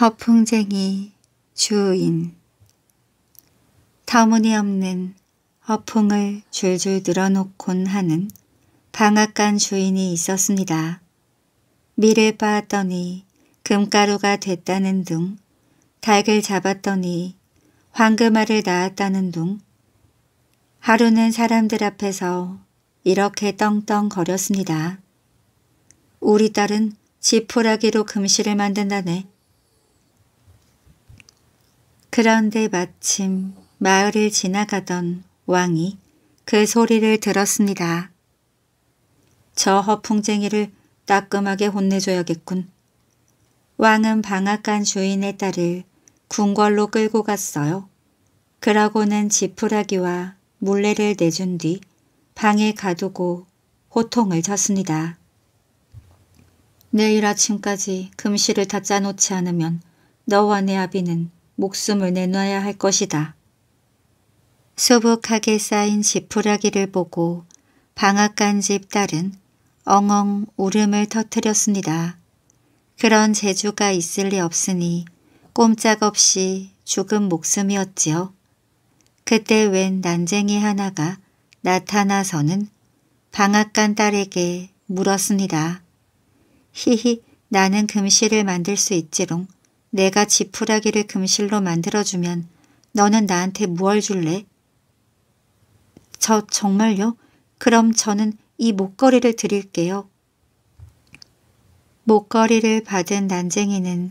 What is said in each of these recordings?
허풍쟁이 주인 터무니없는 허풍을 줄줄 늘어놓곤 하는 방앗간 주인이 있었습니다. 밀을 빻았더니 금가루가 됐다는 둥, 닭을 잡았더니 황금알을 낳았다는 둥, 하루는 사람들 앞에서 이렇게 떵떵거렸습니다. 우리 딸은 지푸라기로 금실을 만든다네. 그런데 마침 마을을 지나가던 왕이 그 소리를 들었습니다. 저 허풍쟁이를 따끔하게 혼내줘야겠군. 왕은 방앗간 주인의 딸을 궁궐로 끌고 갔어요. 그러고는 지푸라기와 물레를 내준 뒤 방에 가두고 호통을 쳤습니다. 내일 아침까지 금실을 다 짜놓지 않으면 너와 내 아비는 목숨을 내놔야 할 것이다. 소복하게 쌓인 지푸라기를 보고 방앗간 집 딸은 엉엉 울음을 터뜨렸습니다. 그런 재주가 있을 리 없으니 꼼짝없이 죽은 목숨이었지요. 그때 웬 난쟁이 하나가 나타나서는 방앗간 딸에게 물었습니다. 히히 나는 금실을 만들 수 있지롱. 내가 지푸라기를 금실로 만들어주면 너는 나한테 무얼 줄래? 저 정말요? 그럼 저는 이 목걸이를 드릴게요. 목걸이를 받은 난쟁이는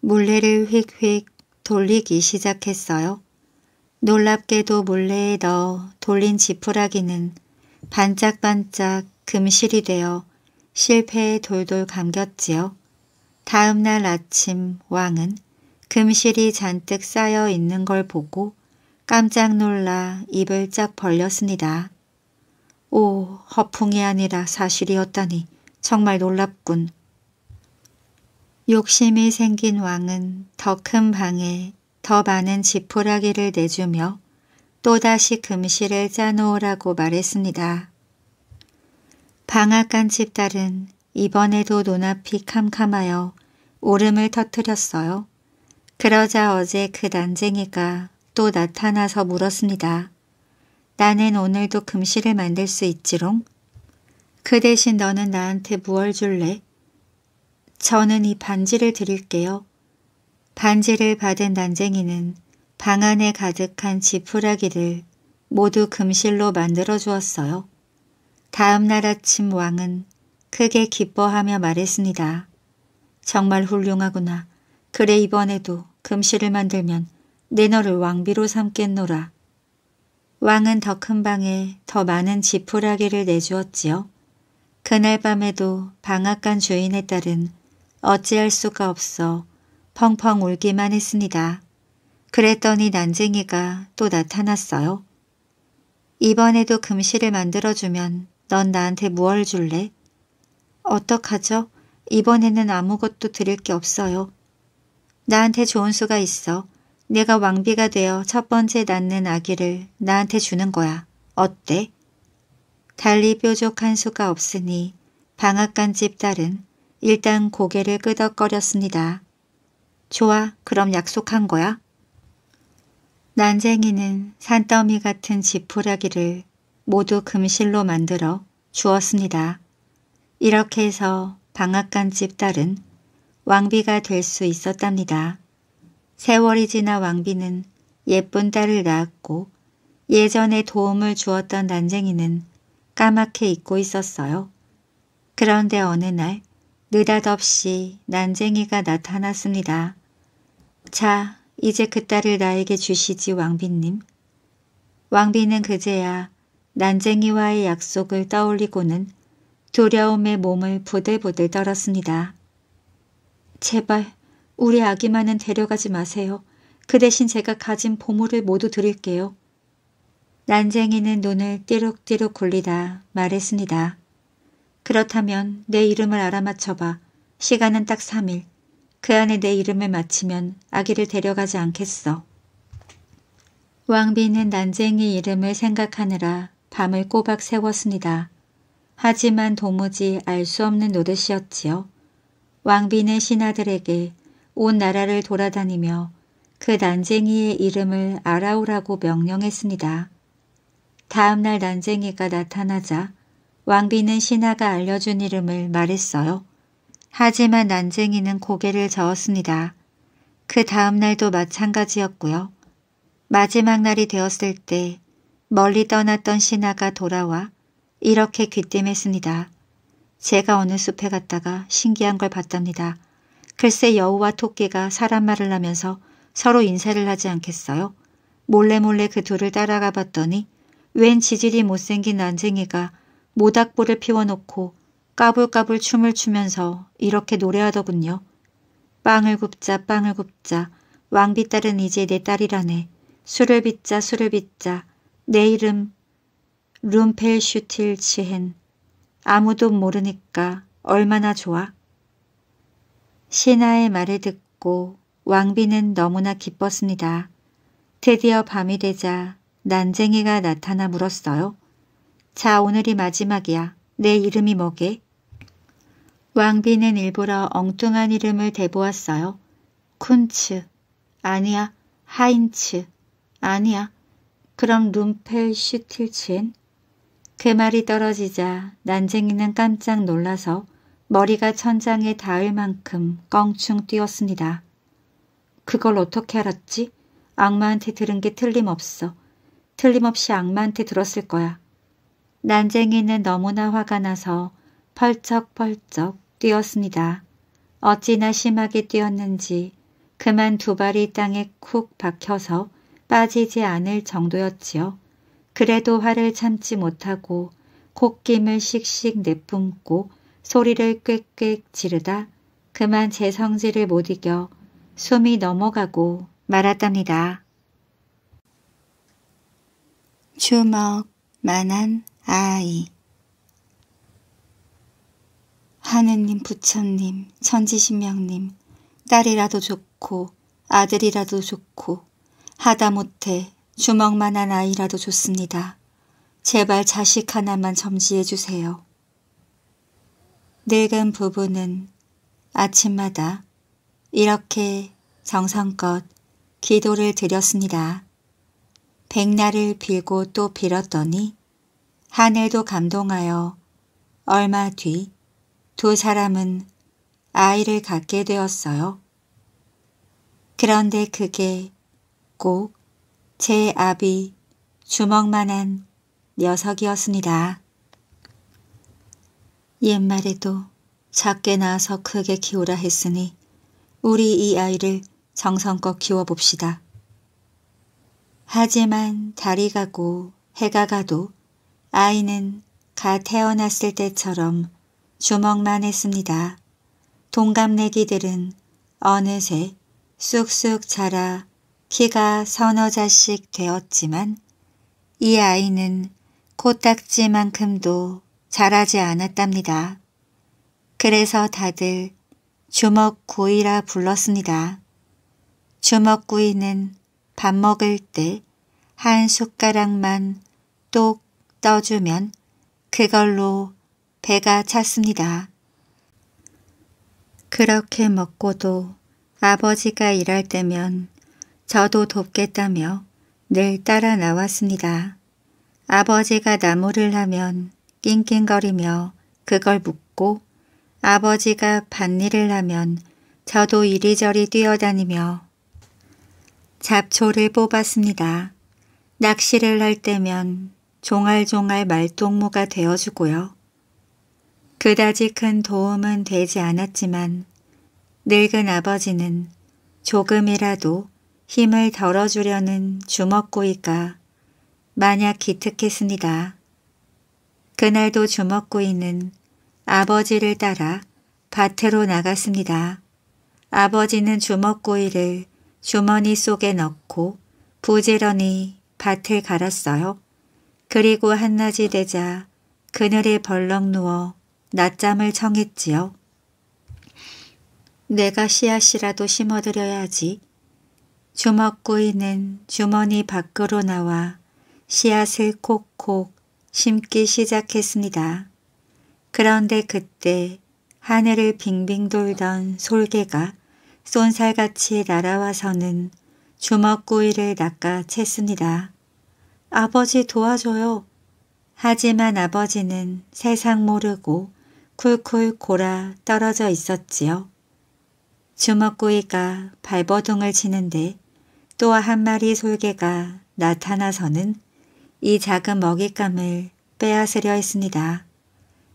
물레를 휙휙 돌리기 시작했어요. 놀랍게도 물레에 넣어 돌린 지푸라기는 반짝반짝 금실이 되어 실패에 돌돌 감겼지요. 다음 날 아침 왕은 금실이 잔뜩 쌓여 있는 걸 보고 깜짝 놀라 입을 쫙 벌렸습니다. 오, 허풍이 아니라 사실이었다니 정말 놀랍군. 욕심이 생긴 왕은 더 큰 방에 더 많은 지푸라기를 내주며 또다시 금실을 짜놓으라고 말했습니다. 방앗간 집딸은 이번에도 눈앞이 캄캄하여 울음을 터뜨렸어요. 그러자 어제 그 난쟁이가 또 나타나서 물었습니다. 나는 오늘도 금실을 만들 수 있지롱? 그 대신 너는 나한테 무얼 줄래? 저는 이 반지를 드릴게요. 반지를 받은 난쟁이는 방 안에 가득한 지푸라기를 모두 금실로 만들어 주었어요. 다음 날 아침 왕은 크게 기뻐하며 말했습니다. 정말 훌륭하구나. 그래 이번에도 금실을 만들면 내 너를 왕비로 삼겠노라. 왕은 더 큰 방에 더 많은 지푸라기를 내주었지요. 그날 밤에도 방앗간 주인의 딸은 어찌할 수가 없어 펑펑 울기만 했습니다. 그랬더니 난쟁이가 또 나타났어요. 이번에도 금실을 만들어주면 넌 나한테 무얼 줄래? 어떡하죠? 이번에는 아무것도 드릴 게 없어요. 나한테 좋은 수가 있어. 내가 왕비가 되어 첫 번째 낳는 아기를 나한테 주는 거야. 어때? 달리 뾰족한 수가 없으니 방앗간 집 딸은 일단 고개를 끄덕거렸습니다. 좋아, 그럼 약속한 거야? 난쟁이는 산더미 같은 지푸라기를 모두 금실로 만들어 주었습니다. 이렇게 해서 방앗간 집 딸은 왕비가 될 수 있었답니다. 세월이 지나 왕비는 예쁜 딸을 낳았고 예전에 도움을 주었던 난쟁이는 까맣게 잊고 있었어요. 그런데 어느 날 느닷없이 난쟁이가 나타났습니다. 자, 이제 그 딸을 나에게 주시지 왕비님. 왕비는 그제야 난쟁이와의 약속을 떠올리고는 두려움에 몸을 부들부들 떨었습니다. 제발 우리 아기만은 데려가지 마세요. 그 대신 제가 가진 보물을 모두 드릴게요. 난쟁이는 눈을 띠룩띠룩 굴리다 말했습니다. 그렇다면 내 이름을 알아맞혀봐. 시간은 딱 3일. 그 안에 내 이름을 맞히면 아기를 데려가지 않겠어. 왕비는 난쟁이 이름을 생각하느라 밤을 꼬박 세웠습니다. 하지만 도무지 알 수 없는 노릇이었지요. 왕비는 신하들에게 온 나라를 돌아다니며 그 난쟁이의 이름을 알아오라고 명령했습니다. 다음날 난쟁이가 나타나자 왕비는 신하가 알려준 이름을 말했어요. 하지만 난쟁이는 고개를 저었습니다. 그 다음날도 마찬가지였고요. 마지막 날이 되었을 때 멀리 떠났던 신하가 돌아와 이렇게 귀띔했습니다. 제가 어느 숲에 갔다가 신기한 걸 봤답니다. 글쎄 여우와 토끼가 사람 말을 하면서 서로 인사를 하지 않겠어요? 몰래몰래 몰래 그 둘을 따라가 봤더니 웬 지질이 못생긴 난쟁이가 모닥불을 피워놓고 까불까불 춤을 추면서 이렇게 노래하더군요. 빵을 굽자 빵을 굽자 왕비 딸은 이제 내 딸이라네. 술을 빚자 술을 빚자 내 이름 룸펠슈틸 치헨 아무도 모르니까 얼마나 좋아. 신하의 말을 듣고 왕비는 너무나 기뻤습니다. 드디어 밤이 되자 난쟁이가 나타나 물었어요. 자 오늘이 마지막이야. 내 이름이 뭐게? 왕비는 일부러 엉뚱한 이름을 대보았어요. 쿤츠. 아니야. 하인츠. 아니야. 그럼 룸펠슈틸치엔 그 말이 떨어지자 난쟁이는 깜짝 놀라서 머리가 천장에 닿을 만큼 껑충 뛰었습니다. 그걸 어떻게 알았지? 악마한테 들은 게 틀림없어. 틀림없이 악마한테 들었을 거야. 난쟁이는 너무나 화가 나서 펄쩍펄쩍 뛰었습니다. 어찌나 심하게 뛰었는지 그만 두 발이 땅에 쿡 박혀서 빠지지 않을 정도였지요. 그래도 화를 참지 못하고 콧김을 씩씩 내뿜고 소리를 꽥꽥 지르다 그만 제 성질을 못 이겨 숨이 넘어가고 말았답니다. 주먹만한 아이 하느님, 부처님, 천지신명님, 딸이라도 좋고 아들이라도 좋고 하다못해 주먹만한 아이라도 좋습니다. 제발 자식 하나만 점지해 주세요. 늙은 부부는 아침마다 이렇게 정성껏 기도를 드렸습니다. 백날을 빌고 또 빌었더니 하늘도 감동하여 얼마 뒤 두 사람은 아이를 갖게 되었어요. 그런데 그게 꼭제 아비 주먹만한 녀석이었습니다. 옛말에도 작게 낳아서 크게 키우라 했으니 우리 이 아이를 정성껏 키워봅시다. 하지만 달이 가고 해가 가도 아이는 가 태어났을 때처럼 주먹만 했습니다. 동갑내기들은 어느새 쑥쑥 자라 키가 서너 자씩 되었지만 이 아이는 코딱지만큼도 자라지 않았답니다. 그래서 다들 주먹구이라 불렀습니다. 주먹구이는 밥 먹을 때 한 숟가락만 똑 떠주면 그걸로 배가 찼습니다. 그렇게 먹고도 아버지가 일할 때면 저도 돕겠다며 늘 따라 나왔습니다. 아버지가 나무를 하면 낑낑거리며 그걸 묶고 아버지가 밭일을 하면 저도 이리저리 뛰어다니며 잡초를 뽑았습니다. 낚시를 할 때면 종알종알 말동무가 되어주고요. 그다지 큰 도움은 되지 않았지만 늙은 아버지는 조금이라도 힘을 덜어주려는 주먹구이가 만약 기특했습니다. 그날도 주먹구이는 아버지를 따라 밭으로 나갔습니다. 아버지는 주먹구이를 주머니 속에 넣고 부지런히 밭을 갈았어요. 그리고 한낮이 되자 그늘에 벌렁 누워 낮잠을 청했지요. 내가 씨앗이라도 심어드려야지 주먹구이는 주머니 밖으로 나와 씨앗을 콕콕 심기 시작했습니다. 그런데 그때 하늘을 빙빙 돌던 솔개가 쏜살같이 날아와서는 주먹구이를 낚아챘습니다. 아버지 도와줘요. 하지만 아버지는 세상 모르고 쿨쿨 골아 떨어져 있었지요. 주먹구이가 발버둥을 치는데 또한 마리 솔개가 나타나서는 이 작은 먹잇감을 빼앗으려 했습니다.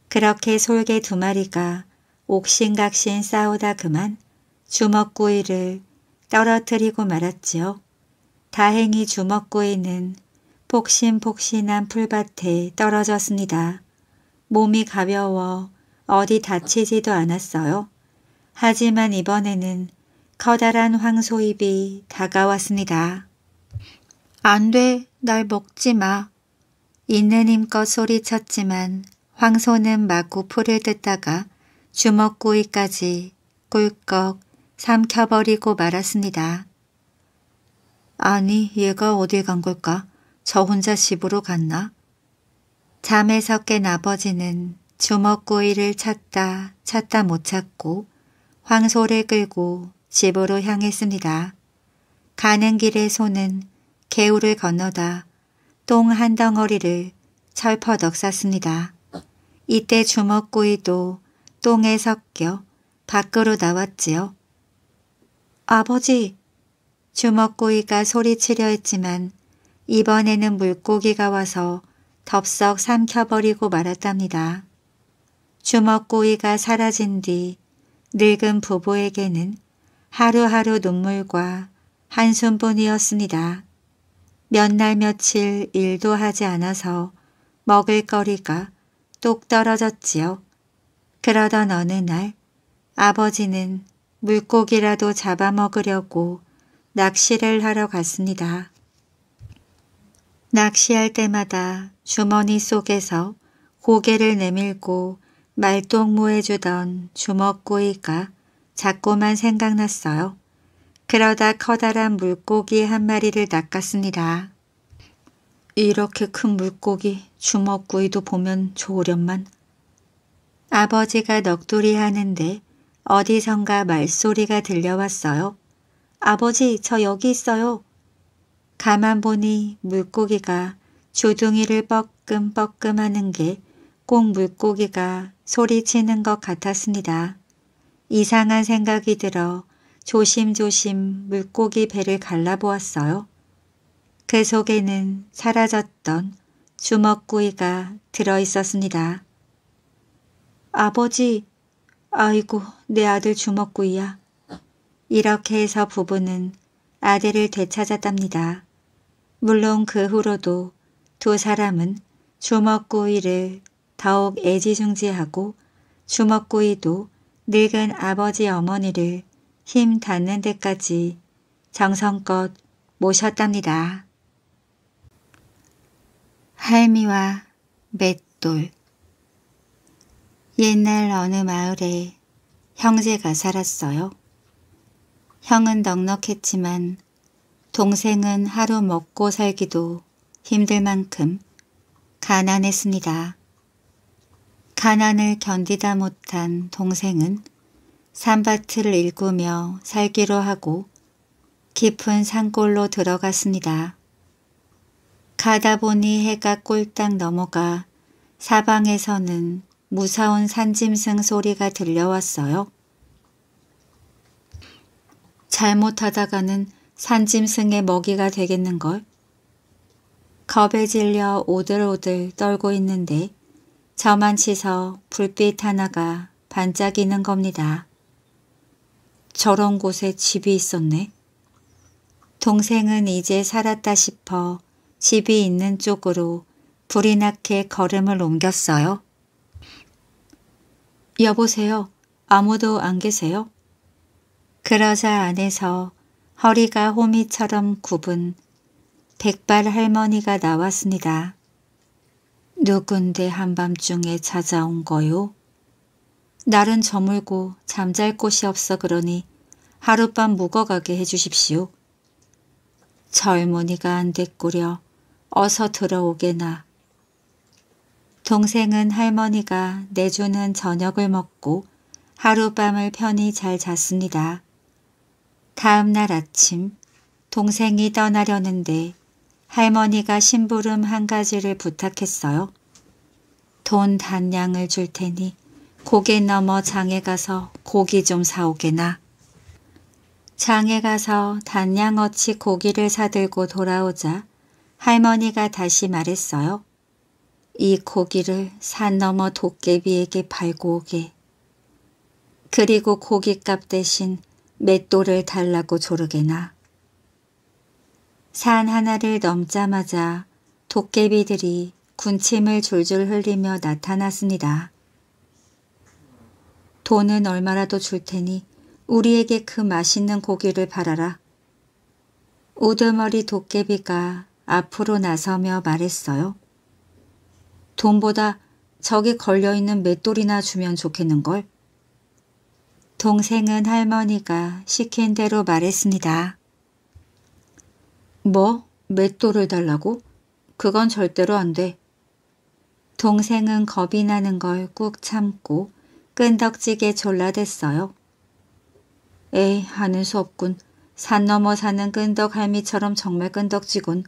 그렇게 솔개 두 마리가 옥신각신 싸우다 그만 주먹구이를 떨어뜨리고 말았지요. 다행히 주먹구이는 폭신폭신한 풀밭에 떨어졌습니다. 몸이 가벼워 어디 다치지도 않았어요. 하지만 이번에는 커다란 황소잎이 다가왔습니다. 안 돼, 날 먹지 마. 있는 힘껏 소리쳤지만 황소는 마구 풀을 뜯다가 주먹구이까지 꿀꺽 삼켜버리고 말았습니다. 아니, 얘가 어딜 간 걸까? 저 혼자 집으로 갔나? 잠에서 깬 아버지는 주먹구이를 찾다 찾다 못 찾고 황소를 끌고 집으로 향했습니다. 가는 길에 소는 개울을 건너다 똥 한 덩어리를 철퍼덕 쌌습니다. 이때 주먹구이도 똥에 섞여 밖으로 나왔지요. 아버지! 주먹구이가 소리치려 했지만 이번에는 물고기가 와서 덥석 삼켜버리고 말았답니다. 주먹구이가 사라진 뒤 늙은 부부에게는 하루하루 눈물과 한숨뿐이었습니다. 몇 날 며칠 일도 하지 않아서 먹을 거리가 똑 떨어졌지요. 그러던 어느 날 아버지는 물고기라도 잡아먹으려고 낚시를 하러 갔습니다. 낚시할 때마다 주머니 속에서 고개를 내밀고 말똥무해주던 주먹구이가 자꾸만 생각났어요. 그러다 커다란 물고기 한 마리를 낚았습니다. 이렇게 큰 물고기 주먹구이도 보면 좋으련만. 아버지가 넋두리 하는데 어디선가 말소리가 들려왔어요. 아버지 저 여기 있어요. 가만 보니 물고기가 주둥이를 뻐끔뻐끔 하는 게 꼭 물고기가 소리치는 것 같았습니다. 이상한 생각이 들어 조심조심 물고기 배를 갈라보았어요. 그 속에는 사라졌던 주먹구이가 들어있었습니다. 아버지, 아이고 내 아들 주먹구이야. 이렇게 해서 부부는 아들을 되찾았답니다. 물론 그 후로도 두 사람은 주먹구이를 더욱 애지중지하고 주먹구이도 늙은 아버지 어머니를 힘 닿는 데까지 정성껏 모셨답니다. 할미와 맷돌 옛날 어느 마을에 형제가 살았어요. 형은 넉넉했지만 동생은 하루 먹고 살기도 힘들 만큼 가난했습니다. 가난을 견디다 못한 동생은 산밭을 일구며 살기로 하고 깊은 산골로 들어갔습니다. 가다 보니 해가 꼴딱 넘어가 사방에서는 무서운 산짐승 소리가 들려왔어요. 잘못하다가는 산짐승의 먹이가 되겠는걸. 겁에 질려 오들오들 떨고 있는데 저만 치서 불빛 하나가 반짝이는 겁니다. 저런 곳에 집이 있었네. 동생은 이제 살았다 싶어 집이 있는 쪽으로 불이 나게 걸음을 옮겼어요. 여보세요. 아무도 안 계세요? 그러자 안에서 허리가 호미처럼 굽은 백발 할머니가 나왔습니다. 누군데 한밤중에 찾아온 거요? 날은 저물고 잠잘 곳이 없어 그러니 하룻밤 묵어가게 해주십시오. 젊은이가 안 됐구려. 어서 들어오게나. 동생은 할머니가 내주는 저녁을 먹고 하룻밤을 편히 잘 잤습니다. 다음날 아침 동생이 떠나려는데 할머니가 심부름 한 가지를 부탁했어요. 돈단 양을 줄 테니 고개 넘어 장에 가서 고기 좀 사오게나. 장에 가서 단양어치 고기를 사들고 돌아오자 할머니가 다시 말했어요. 이 고기를 산 넘어 도깨비에게 팔고 오게. 그리고 고깃값 대신 맷돌을 달라고 조르게나. 산 하나를 넘자마자 도깨비들이 군침을 줄줄 흘리며 나타났습니다. 돈은 얼마라도 줄 테니 우리에게 그 맛있는 고기를 팔아라 우두머리 도깨비가 앞으로 나서며 말했어요. 돈보다 저기 걸려있는 맷돌이나 주면 좋겠는걸. 동생은 할머니가 시킨 대로 말했습니다. 뭐? 맷돌을 달라고? 그건 절대로 안 돼. 동생은 겁이 나는 걸 꾹 참고 끈덕지게 졸라댔어요. 에이 하는 수 없군. 산 넘어 사는 끈덕 할미처럼 정말 끈덕지군.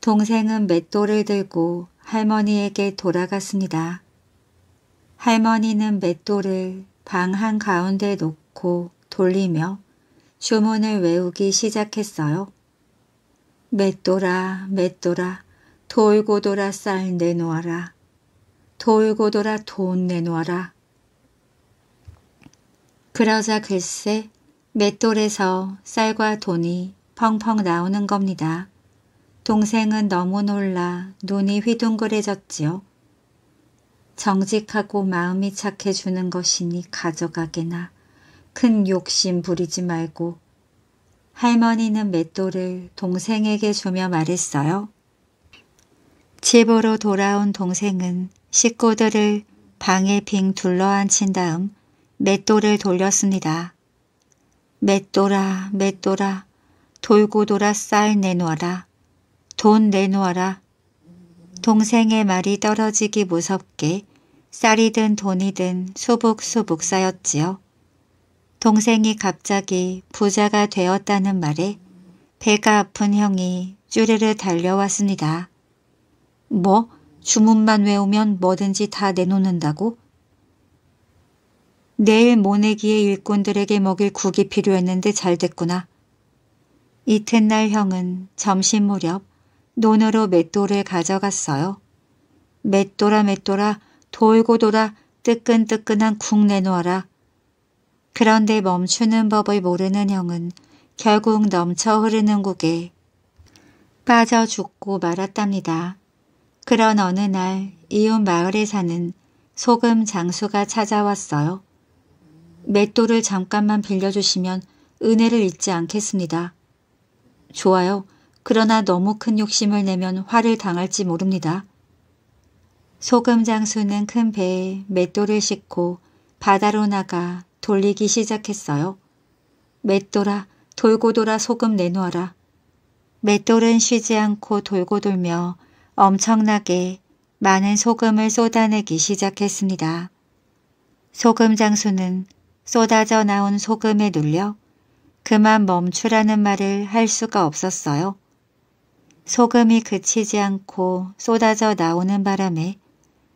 동생은 맷돌을 들고 할머니에게 돌아갔습니다. 할머니는 맷돌을 방 한가운데 놓고 돌리며 주문을 외우기 시작했어요. 맷돌아 맷돌아 돌고 돌아 쌀 내놓아라. 돌고 돌아 돈 내놓아라. 그러자 글쎄 맷돌에서 쌀과 돈이 펑펑 나오는 겁니다. 동생은 너무 놀라 눈이 휘둥그레졌지요. 정직하고 마음이 착해주는 것이니 가져가게나 큰 욕심 부리지 말고 할머니는 맷돌을 동생에게 주며 말했어요. 집으로 돌아온 동생은 식구들을 방에 빙 둘러앉힌 다음 맷돌을 돌렸습니다. 맷돌아 맷돌아 돌고 돌아 쌀 내놓아라 돈 내놓아라 동생의 말이 떨어지기 무섭게 쌀이든 돈이든 소복소복 쌓였지요. 동생이 갑자기 부자가 되었다는 말에 배가 아픈 형이 쭈르르 달려왔습니다. 뭐? 주문만 외우면 뭐든지 다 내놓는다고? 내일 모내기에 일꾼들에게 먹일 국이 필요했는데 잘 됐구나. 이튿날 형은 점심 무렵 논으로 맷돌을 가져갔어요. 맷돌아 맷돌아 돌고 돌아 뜨끈뜨끈한 국 내놓아라. 그런데 멈추는 법을 모르는 형은 결국 넘쳐 흐르는 국에 빠져 죽고 말았답니다. 그런 어느 날 이웃 마을에 사는 소금 장수가 찾아왔어요. 맷돌을 잠깐만 빌려주시면 은혜를 잊지 않겠습니다. 좋아요. 그러나 너무 큰 욕심을 내면 화를 당할지 모릅니다. 소금 장수는 큰 배에 맷돌을 싣고 바다로 나가 돌리기 시작했어요. 맷돌아 돌고 돌아 소금 내놓아라. 맷돌은 쉬지 않고 돌고 돌며 엄청나게 많은 소금을 쏟아내기 시작했습니다. 소금 장수는 쏟아져 나온 소금에 눌려 그만 멈추라는 말을 할 수가 없었어요. 소금이 그치지 않고 쏟아져 나오는 바람에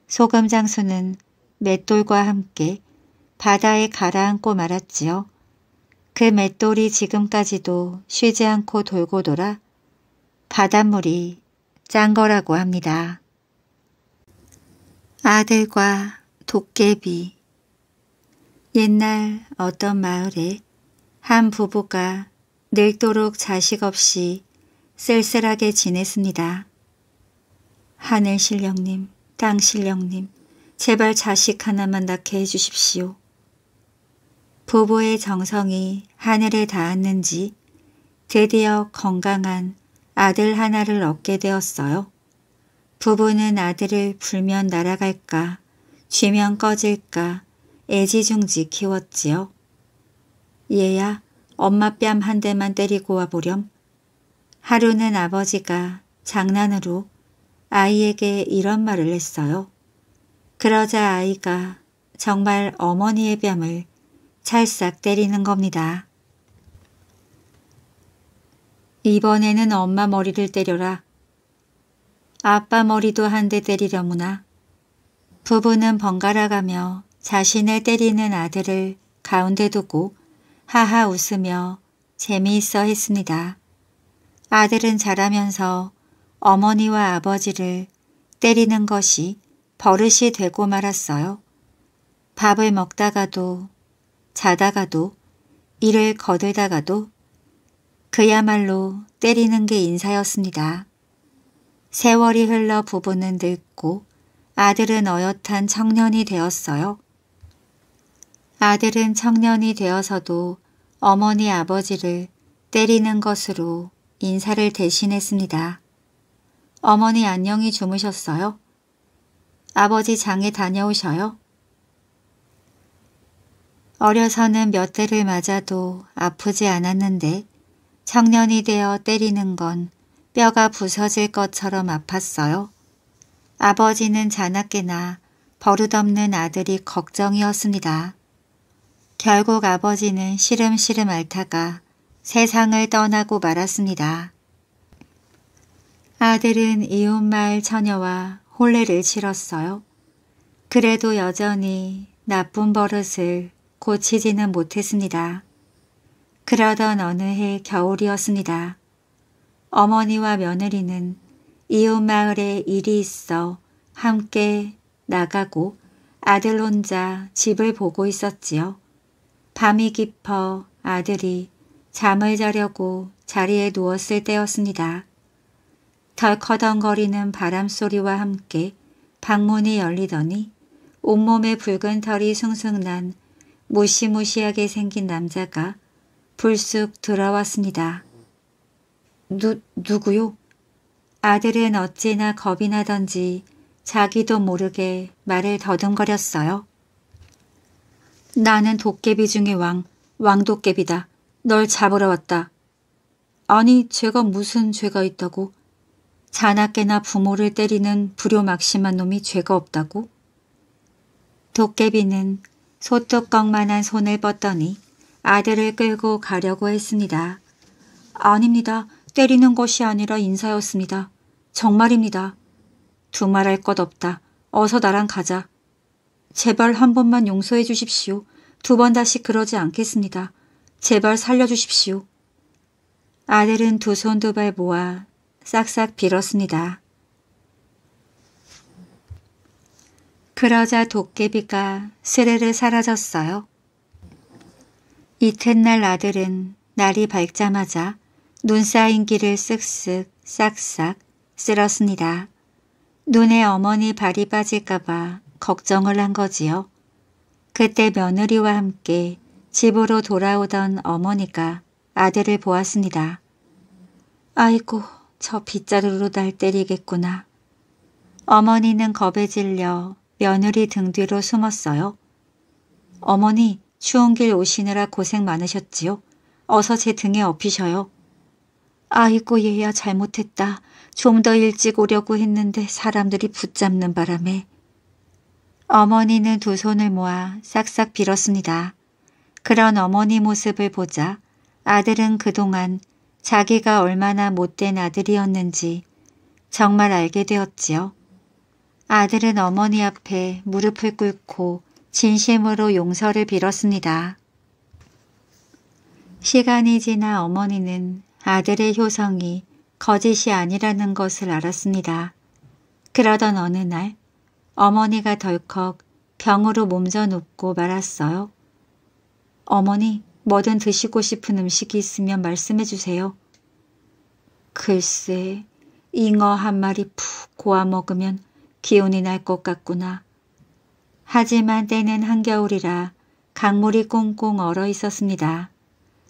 소금 장수는 맷돌과 함께 바다에 가라앉고 말았지요. 그 맷돌이 지금까지도 쉬지 않고 돌고 돌아 바닷물이 짠 거라고 합니다. 아들과 도깨비 옛날 어떤 마을에 한 부부가 늙도록 자식 없이 쓸쓸하게 지냈습니다. 하늘신령님, 땅신령님, 제발 자식 하나만 낳게 해주십시오. 부부의 정성이 하늘에 닿았는지 드디어 건강한 아들 하나를 얻게 되었어요. 부부는 아들을 불면 날아갈까, 쥐면 꺼질까 애지중지 키웠지요. 얘야, 엄마 뺨 한 대만 때리고 와보렴. 하루는 아버지가 장난으로 아이에게 이런 말을 했어요. 그러자 아이가 정말 어머니의 뺨을 찰싹 때리는 겁니다. 이번에는 엄마 머리를 때려라. 아빠 머리도 한 대 때리려무나. 부부는 번갈아가며 자신을 때리는 아들을 가운데 두고 하하 웃으며 재미있어 했습니다. 아들은 자라면서 어머니와 아버지를 때리는 것이 버릇이 되고 말았어요. 밥을 먹다가도 자다가도 이를 거들다가도 그야말로 때리는 게 인사였습니다. 세월이 흘러 부부는 늙고 아들은 어엿한 청년이 되었어요. 아들은 청년이 되어서도 어머니 아버지를 때리는 것으로 인사를 대신했습니다. 어머니 안녕히 주무셨어요? 아버지 장에 다녀오셔요? 어려서는 몇 대를 맞아도 아프지 않았는데 청년이 되어 때리는 건 뼈가 부서질 것처럼 아팠어요. 아버지는 자나깨나 버릇없는 아들이 걱정이었습니다. 결국 아버지는 시름시름 앓다가 세상을 떠나고 말았습니다. 아들은 이웃마을 처녀와 혼례를 치렀어요. 그래도 여전히 나쁜 버릇을 고치지는 못했습니다. 그러던 어느 해 겨울이었습니다. 어머니와 며느리는 이웃 마을에 일이 있어 함께 나가고 아들 혼자 집을 보고 있었지요. 밤이 깊어 아들이 잠을 자려고 자리에 누웠을 때였습니다. 덜커덩거리는 바람소리와 함께 방문이 열리더니 온몸에 붉은 털이 숭숭 난 무시무시하게 생긴 남자가 불쑥 돌아왔습니다. 누, 누구요? 아들은 어찌나 겁이 나던지 자기도 모르게 말을 더듬거렸어요. 나는 도깨비 중에 왕, 왕도깨비다. 널 잡으러 왔다. 아니, 죄가 무슨 죄가 있다고? 자나깨나 부모를 때리는 불효막심한 놈이 죄가 없다고? 도깨비는 소뚜껑만한 손을 뻗더니 아들을 끌고 가려고 했습니다. 아닙니다. 때리는 것이 아니라 인사였습니다. 정말입니다. 두 말할 것 없다. 어서 나랑 가자. 제발 한 번만 용서해 주십시오. 두 번 다시 그러지 않겠습니다. 제발 살려주십시오. 아들은 두 손 두 발 모아 싹싹 빌었습니다. 그러자 도깨비가 스레르 사라졌어요. 이튿날 아들은 날이 밝자마자 눈 쌓인 길을 쓱쓱 싹싹 쓸었습니다. 눈에 어머니 발이 빠질까봐 걱정을 한 거지요. 그때 며느리와 함께 집으로 돌아오던 어머니가 아들을 보았습니다. 아이고 저 빗자루로 날 때리겠구나. 어머니는 겁에 질려 며느리 등 뒤로 숨었어요. 어머니, 추운 길 오시느라 고생 많으셨지요? 어서 제 등에 업히셔요. 아이고 얘야 잘못했다. 좀 더 일찍 오려고 했는데 사람들이 붙잡는 바람에. 어머니는 두 손을 모아 싹싹 빌었습니다. 그런 어머니 모습을 보자 아들은 그동안 자기가 얼마나 못된 아들이었는지 정말 알게 되었지요. 아들은 어머니 앞에 무릎을 꿇고 진심으로 용서를 빌었습니다. 시간이 지나 어머니는 아들의 효성이 거짓이 아니라는 것을 알았습니다. 그러던 어느 날 어머니가 덜컥 병으로 몸져 눕고 말았어요. 어머니, 뭐든 드시고 싶은 음식이 있으면 말씀해 주세요. 글쎄, 잉어 한 마리 푹 고아 먹으면 기운이 날 것 같구나. 하지만 때는 한겨울이라 강물이 꽁꽁 얼어 있었습니다.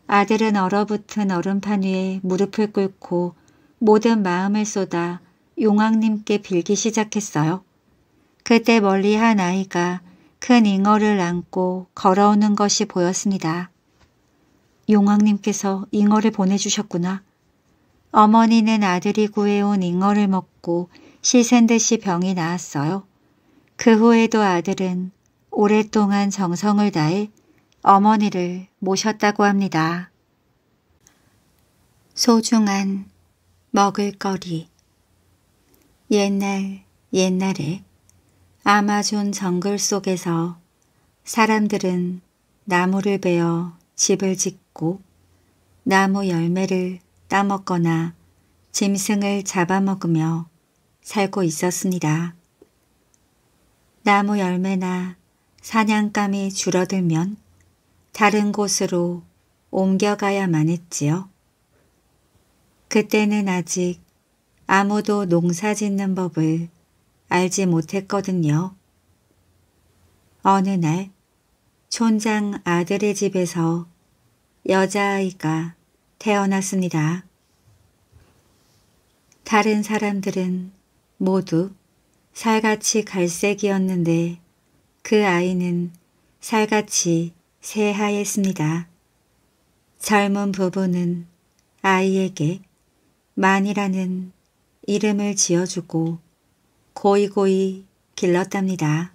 아들은 얼어붙은 얼음판 위에 무릎을 꿇고 모든 마음을 쏟아 용왕님께 빌기 시작했어요. 그때 멀리 한 아이가 큰 잉어를 안고 걸어오는 것이 보였습니다. 용왕님께서 잉어를 보내주셨구나. 어머니는 아들이 구해온 잉어를 먹고 시샌 듯이 병이 나았어요. 그 후에도 아들은 오랫동안 정성을 다해 어머니를 모셨다고 합니다. 소중한 먹을거리 옛날 옛날에 아마존 정글 속에서 사람들은 나무를 베어 집을 짓고 나무 열매를 따먹거나 짐승을 잡아먹으며 살고 있었습니다. 나무 열매나 사냥감이 줄어들면 다른 곳으로 옮겨가야만 했지요. 그때는 아직 아무도 농사 짓는 법을 알지 못했거든요. 어느 날 촌장 아들의 집에서 여자아이가 태어났습니다. 다른 사람들은 모두 살같이 갈색이었는데 그 아이는 살같이 새하였습니다. 젊은 부부는 아이에게 만이라는 이름을 지어주고 고이고이 길렀답니다.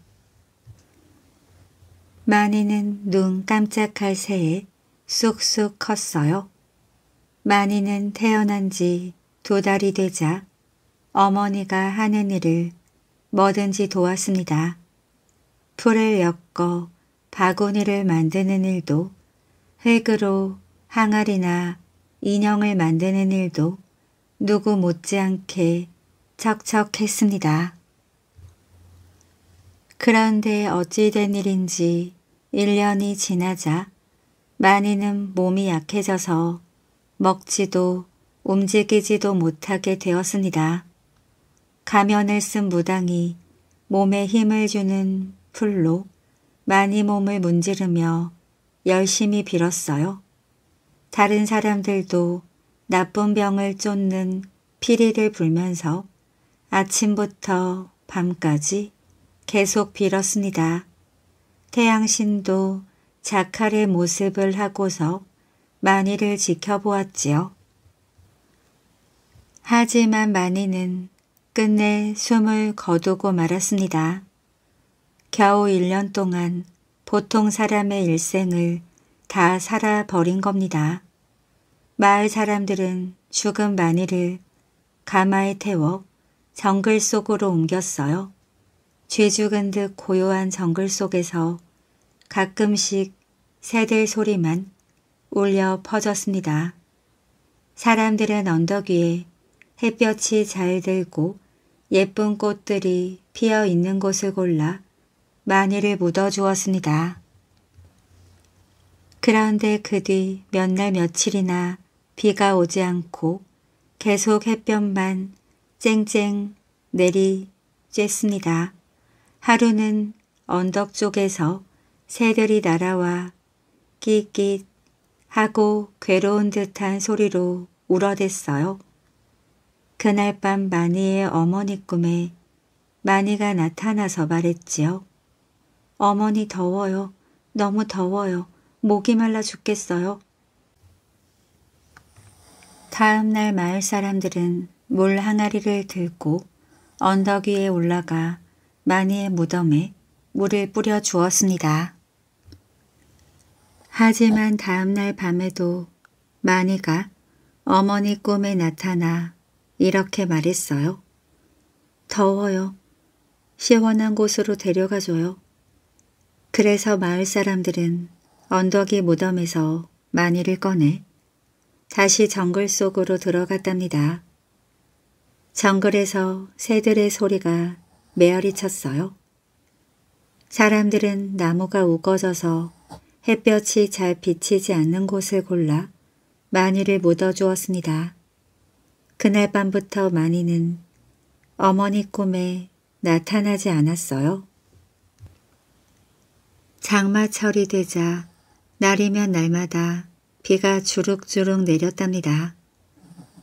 만니는눈 깜짝할 새에 쑥쑥 컸어요. 만니는 태어난 지 두 달이 되자 어머니가 하는 일을 뭐든지 도왔습니다. 풀을 엮어 바구니를 만드는 일도 획으로 항아리나 인형을 만드는 일도 누구 못지않게 척척했습니다. 그런데 어찌 된 일인지 1년이 지나자 마니는 몸이 약해져서 먹지도 움직이지도 못하게 되었습니다. 가면을 쓴 무당이 몸에 힘을 주는 풀로 많이 몸을 문지르며 열심히 빌었어요. 다른 사람들도 나쁜 병을 쫓는 피리를 불면서 아침부터 밤까지 계속 빌었습니다. 태양신도 자칼의 모습을 하고서 많이를 지켜보았지요. 하지만 마니는 끝내 숨을 거두고 말았습니다. 겨우 1년 동안 보통 사람의 일생을 다 살아버린 겁니다. 마을 사람들은 죽은 마니를 가마에 태워 정글 속으로 옮겼어요. 죄죽은 듯 고요한 정글 속에서 가끔씩 새들 소리만 울려 퍼졌습니다. 사람들은 언덕 위에 햇볕이 잘 들고 예쁜 꽃들이 피어 있는 곳을 골라 마늘을 묻어 주었습니다. 그런데 그 뒤 몇 날 며칠이나 비가 오지 않고 계속 햇볕만 쨍쨍 내리쬐습니다. 하루는 언덕 쪽에서 새들이 날아와 끼깃 하고 괴로운 듯한 소리로 울어댔어요. 그날 밤 마니의 어머니 꿈에 마니가 나타나서 말했지요. 어머니 더워요. 너무 더워요. 목이 말라 죽겠어요. 다음 날 마을 사람들은 물 항아리를 들고 언덕 위에 올라가 마니의 무덤에 물을 뿌려 주었습니다. 하지만 다음 날 밤에도 마니가 어머니 꿈에 나타나 이렇게 말했어요. 더워요. 시원한 곳으로 데려가줘요. 그래서 마을 사람들은 언덕이 무덤에서 마니를 꺼내 다시 정글 속으로 들어갔답니다. 정글에서 새들의 소리가 메아리 쳤어요. 사람들은 나무가 우거져서 햇볕이 잘 비치지 않는 곳을 골라 마니를 묻어주었습니다. 그날 밤부터 마니는 어머니 꿈에 나타나지 않았어요. 장마철이 되자 날이면 날마다 비가 주룩주룩 내렸답니다.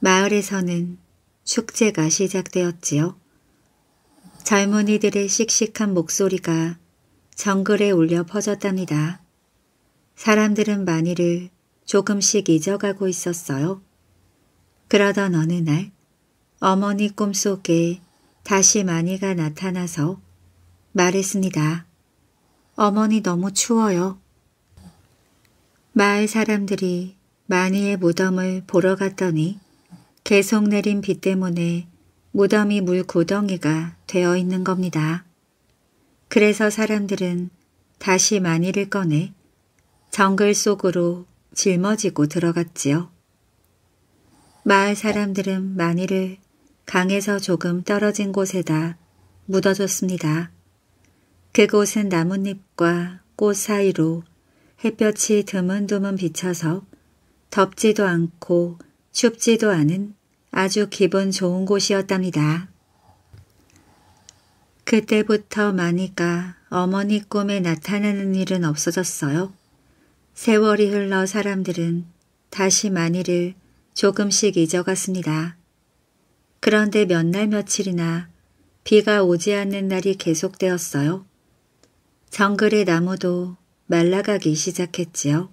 마을에서는 축제가 시작되었지요. 젊은이들의 씩씩한 목소리가 정글에 울려 퍼졌답니다. 사람들은 마니를 조금씩 잊어가고 있었어요. 그러던 어느 날 어머니 꿈속에 다시 마니가 나타나서 말했습니다. 어머니 너무 추워요. 마을 사람들이 마니의 무덤을 보러 갔더니 계속 내린 비 때문에 무덤이 물구덩이가 되어 있는 겁니다. 그래서 사람들은 다시 마니를 꺼내 정글 속으로 짊어지고 들어갔지요. 마을 사람들은 마니를 강에서 조금 떨어진 곳에다 묻어줬습니다. 그곳은 나뭇잎과 꽃 사이로 햇볕이 드문드문 비쳐서 덥지도 않고 춥지도 않은 아주 기분 좋은 곳이었답니다. 그때부터 마니가 어머니 꿈에 나타나는 일은 없어졌어요. 세월이 흘러 사람들은 다시 마니를 조금씩 잊어갔습니다. 그런데 몇 날 며칠이나 비가 오지 않는 날이 계속되었어요. 정글의 나무도 말라가기 시작했지요.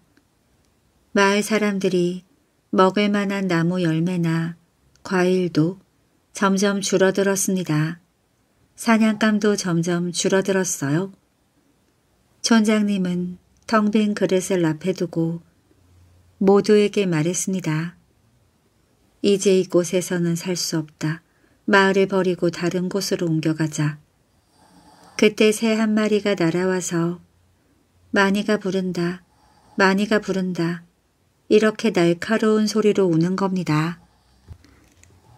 마을 사람들이 먹을 만한 나무 열매나 과일도 점점 줄어들었습니다. 사냥감도 점점 줄어들었어요. 촌장님은 텅 빈 그릇을 앞에 두고 모두에게 말했습니다. 이제 이곳에서는 살 수 없다. 마을을 버리고 다른 곳으로 옮겨가자. 그때 새 한 마리가 날아와서 마니가 부른다. 마니가 부른다. 이렇게 날카로운 소리로 우는 겁니다.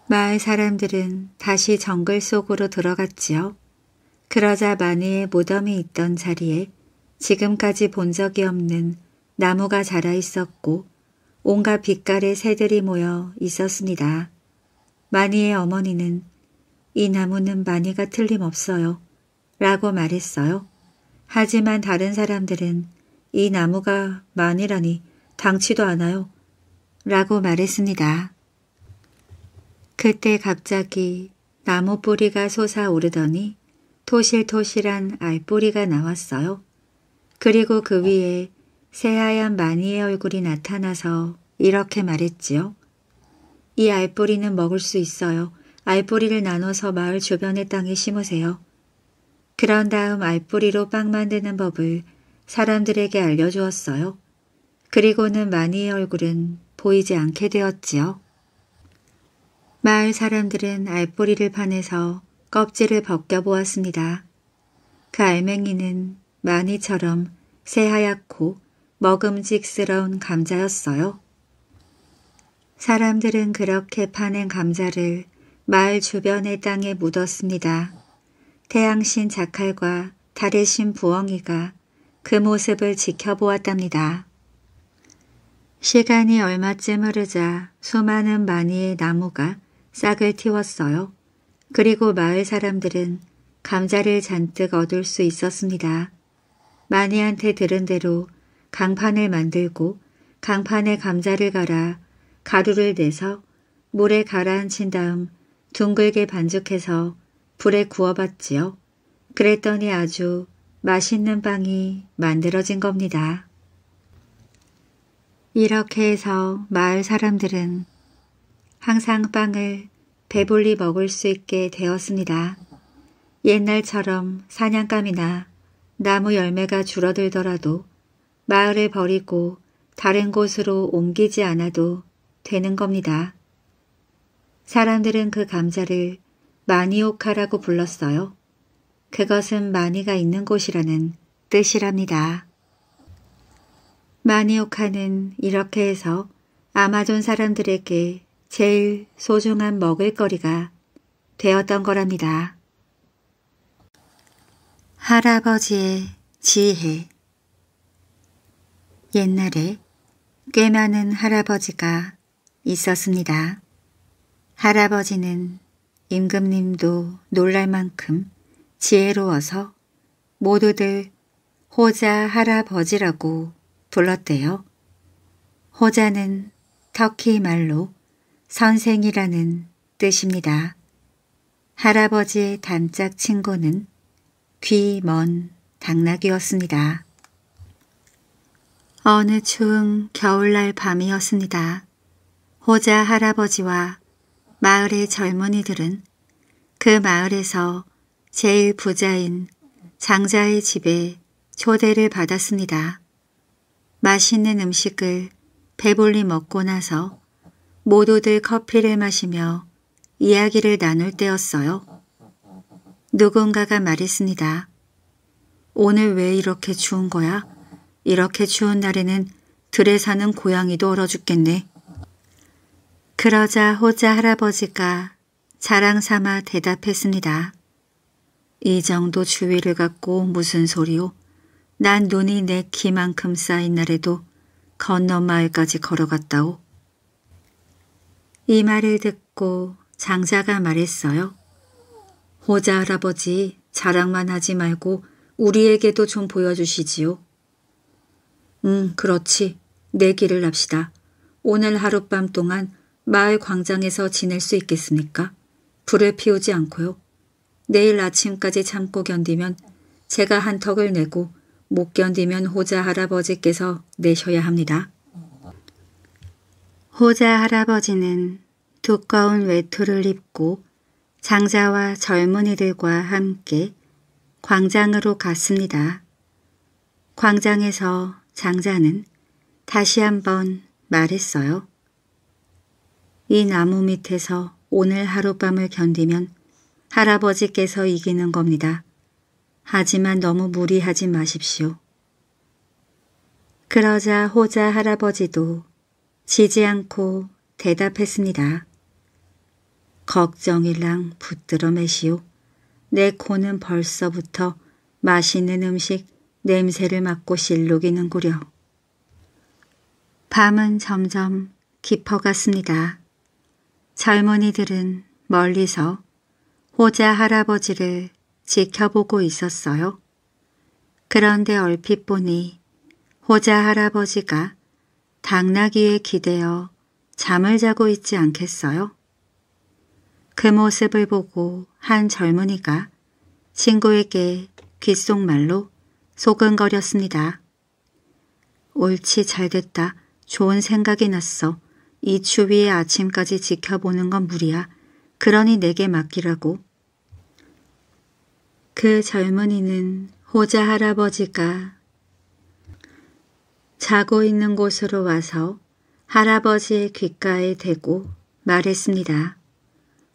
마을 사람들은 다시 정글 속으로 들어갔지요. 그러자 마니의 모덤이 있던 자리에 지금까지 본 적이 없는 나무가 자라 있었고 온갖 빛깔의 새들이 모여 있었습니다. 마니의 어머니는 이 나무는 마니가 틀림없어요. 라고 말했어요. 하지만 다른 사람들은 이 나무가 마니라니 당치도 않아요. 라고 말했습니다. 그때 갑자기 나무 뿌리가 솟아오르더니 토실토실한 알뿌리가 나왔어요. 그리고 그 위에 새하얀 마니의 얼굴이 나타나서 이렇게 말했지요. 이 알뿌리는 먹을 수 있어요. 알뿌리를 나눠서 마을 주변의 땅에 심으세요. 그런 다음 알뿌리로 빵 만드는 법을 사람들에게 알려주었어요. 그리고는 마니의 얼굴은 보이지 않게 되었지요. 마을 사람들은 알뿌리를 파내서 껍질을 벗겨보았습니다. 그 알맹이는 마니처럼 새하얗고 먹음직스러운 감자였어요. 사람들은 그렇게 파낸 감자를 마을 주변의 땅에 묻었습니다. 태양신 자칼과 달의 신 부엉이가 그 모습을 지켜보았답니다. 시간이 얼마쯤 흐르자 수많은 마니의 나무가 싹을 틔웠어요. 그리고 마을 사람들은 감자를 잔뜩 얻을 수 있었습니다. 마니한테 들은 대로 강판을 만들고 강판에 감자를 갈아 가루를 내서 물에 가라앉힌 다음 둥글게 반죽해서 불에 구워봤지요. 그랬더니 아주 맛있는 빵이 만들어진 겁니다. 이렇게 해서 마을 사람들은 항상 빵을 배불리 먹을 수 있게 되었습니다. 옛날처럼 사냥감이나 나무 열매가 줄어들더라도 마을을 버리고 다른 곳으로 옮기지 않아도 되는 겁니다. 사람들은 그 감자를 마니오카라고 불렀어요. 그것은 마니가 있는 곳이라는 뜻이랍니다. 마니오카는 이렇게 해서 아마존 사람들에게 제일 소중한 먹을거리가 되었던 거랍니다. 할아버지의 지혜 옛날에 꽤 많은 할아버지가 있었습니다. 할아버지는 임금님도 놀랄 만큼 지혜로워서 모두들 호자 할아버지라고 불렀대요. 호자는 터키 말로 선생이라는 뜻입니다. 할아버지의 단짝 친구는 귀먼 당나귀였습니다. 어느 추운 겨울날 밤이었습니다. 호자 할아버지와 마을의 젊은이들은 그 마을에서 제일 부자인 장자의 집에 초대를 받았습니다. 맛있는 음식을 배불리 먹고 나서 모두들 커피를 마시며 이야기를 나눌 때였어요. 누군가가 말했습니다. 오늘 왜 이렇게 추운 거야? 이렇게 추운 날에는 들에 사는 고양이도 얼어 죽겠네. 그러자 호자 할아버지가 자랑삼아 대답했습니다. 이 정도 주위를 갖고 무슨 소리요? 난 눈이 내 키만큼 쌓인 날에도 건너 마을까지 걸어갔다오. 이 말을 듣고 장자가 말했어요. 호자 할아버지 자랑만 하지 말고 우리에게도 좀 보여주시지요. 음, 그렇지. 내기를 납시다 오늘 하룻밤 동안 마을 광장에서 지낼 수 있겠습니까? 불을 피우지 않고요. 내일 아침까지 참고 견디면 제가 한턱을 내고 못 견디면 호자 할아버지께서 내셔야 합니다. 호자 할아버지는 두꺼운 외투를 입고 장자와 젊은이들과 함께 광장으로 갔습니다. 광장에서 장자는 다시 한번 말했어요. 이 나무 밑에서 오늘 하룻밤을 견디면 할아버지께서 이기는 겁니다. 하지만 너무 무리하지 마십시오. 그러자 호자 할아버지도 지지 않고 대답했습니다. 걱정이랑 붙들어 매시오. 내 코는 벌써부터 맛있는 음식 냄새를 맡고 실룩이는구려. 밤은 점점 깊어갔습니다. 젊은이들은 멀리서 호자 할아버지를 지켜보고 있었어요. 그런데 얼핏 보니 호자 할아버지가 당나귀에 기대어 잠을 자고 있지 않겠어요? 그 모습을 보고 한 젊은이가 친구에게 귓속말로 소근거렸습니다. 옳지 잘됐다. 좋은 생각이 났어. 이 추위에 아침까지 지켜보는 건 무리야. 그러니 내게 맡기라고. 그 젊은이는 호자 할아버지가 자고 있는 곳으로 와서 할아버지의 귓가에 대고 말했습니다.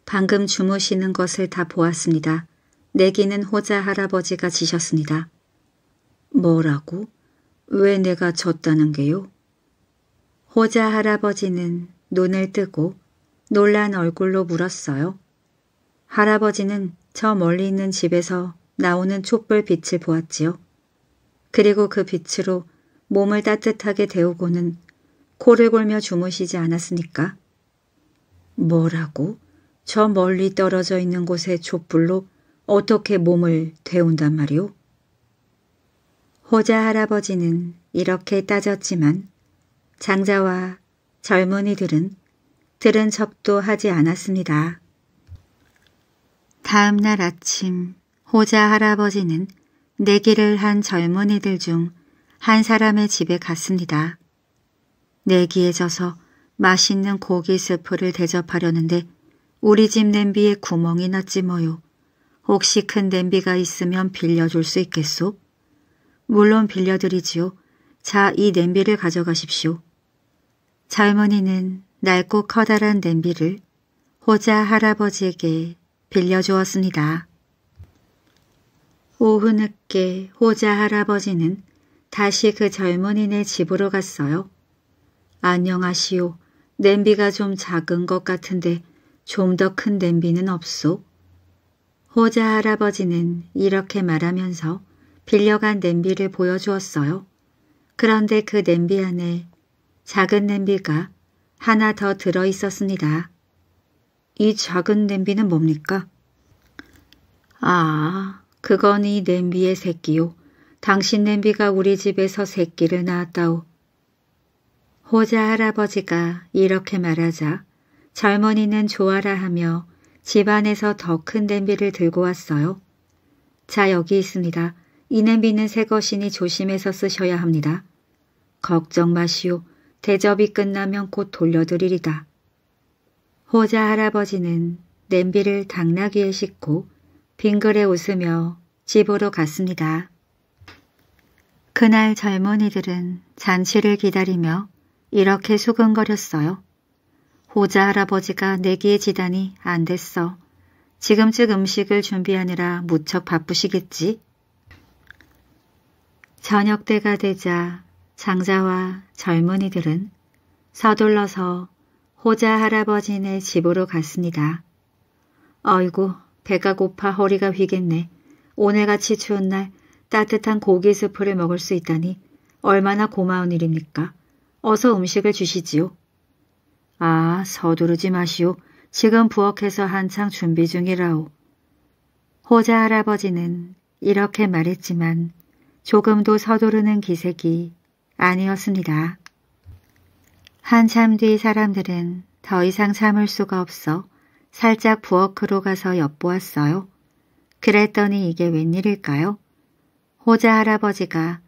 방금 주무시는 것을 다 보았습니다. 내기는 호자 할아버지가 지셨습니다. 뭐라고? 왜 내가 졌다는 게요? 호자 할아버지는 눈을 뜨고 놀란 얼굴로 물었어요. 할아버지는 저 멀리 있는 집에서 나오는 촛불 빛을 보았지요. 그리고 그 빛으로 몸을 따뜻하게 데우고는 코를 골며 주무시지 않았으니까. 뭐라고? 저 멀리 떨어져 있는 곳에 촛불로 어떻게 몸을 데운단 말이오? 호자 할아버지는 이렇게 따졌지만 장자와 젊은이들은 들은 척도 하지 않았습니다. 다음 날 아침 호자 할아버지는 내기를 한 젊은이들 중 한 사람의 집에 갔습니다. 내기에 져서 맛있는 고기 스프를 대접하려는데 우리 집 냄비에 구멍이 났지 뭐요. 혹시 큰 냄비가 있으면 빌려줄 수 있겠소? 물론 빌려드리지요. 자, 이 냄비를 가져가십시오. 젊은이는 낡고 커다란 냄비를 호자 할아버지에게 빌려주었습니다. 오후 늦게 호자 할아버지는 다시 그 젊은이네 집으로 갔어요. 안녕하시오. 냄비가 좀 작은 것 같은데 좀 더 큰 냄비는 없소. 호자 할아버지는 이렇게 말하면서 빌려간 냄비를 보여주었어요. 그런데 그 냄비 안에 작은 냄비가 하나 더 들어있었습니다. 이 작은 냄비는 뭡니까? 아, 그건 이 냄비의 새끼요. 당신 냄비가 우리 집에서 새끼를 낳았다오. 호자 할아버지가 이렇게 말하자 젊은이는 좋아라 하며 집안에서 더 큰 냄비를 들고 왔어요. 자, 여기 있습니다. 이냄비는 새 것이니 조심해서 쓰셔야 합니다. 걱정 마시오. 대접이 끝나면 곧 돌려드리리다. 호자 할아버지는 냄비를 당나귀에 싣고 빙그레 웃으며 집으로 갔습니다. 그날 젊은이들은 잔치를 기다리며 이렇게 수근거렸어요. 호자 할아버지가 내기에 지다니 안 됐어. 지금쯤 음식을 준비하느라 무척 바쁘시겠지? 저녁 때가 되자 장자와 젊은이들은 서둘러서 호자 할아버지네 집으로 갔습니다. 어이구 배가 고파 허리가 휘겠네. 오늘같이 추운 날 따뜻한 고기 스프를 먹을 수 있다니 얼마나 고마운 일입니까? 어서 음식을 주시지요. 아, 서두르지 마시오. 지금 부엌에서 한창 준비 중이라오. 호자 할아버지는 이렇게 말했지만 조금도 서두르는 기색이 아니었습니다. 한참 뒤 사람들은 더 이상 참을 수가 없어 살짝 부엌으로 가서 엿보았어요. 그랬더니 이게 웬일일까요? 호자 할아버지가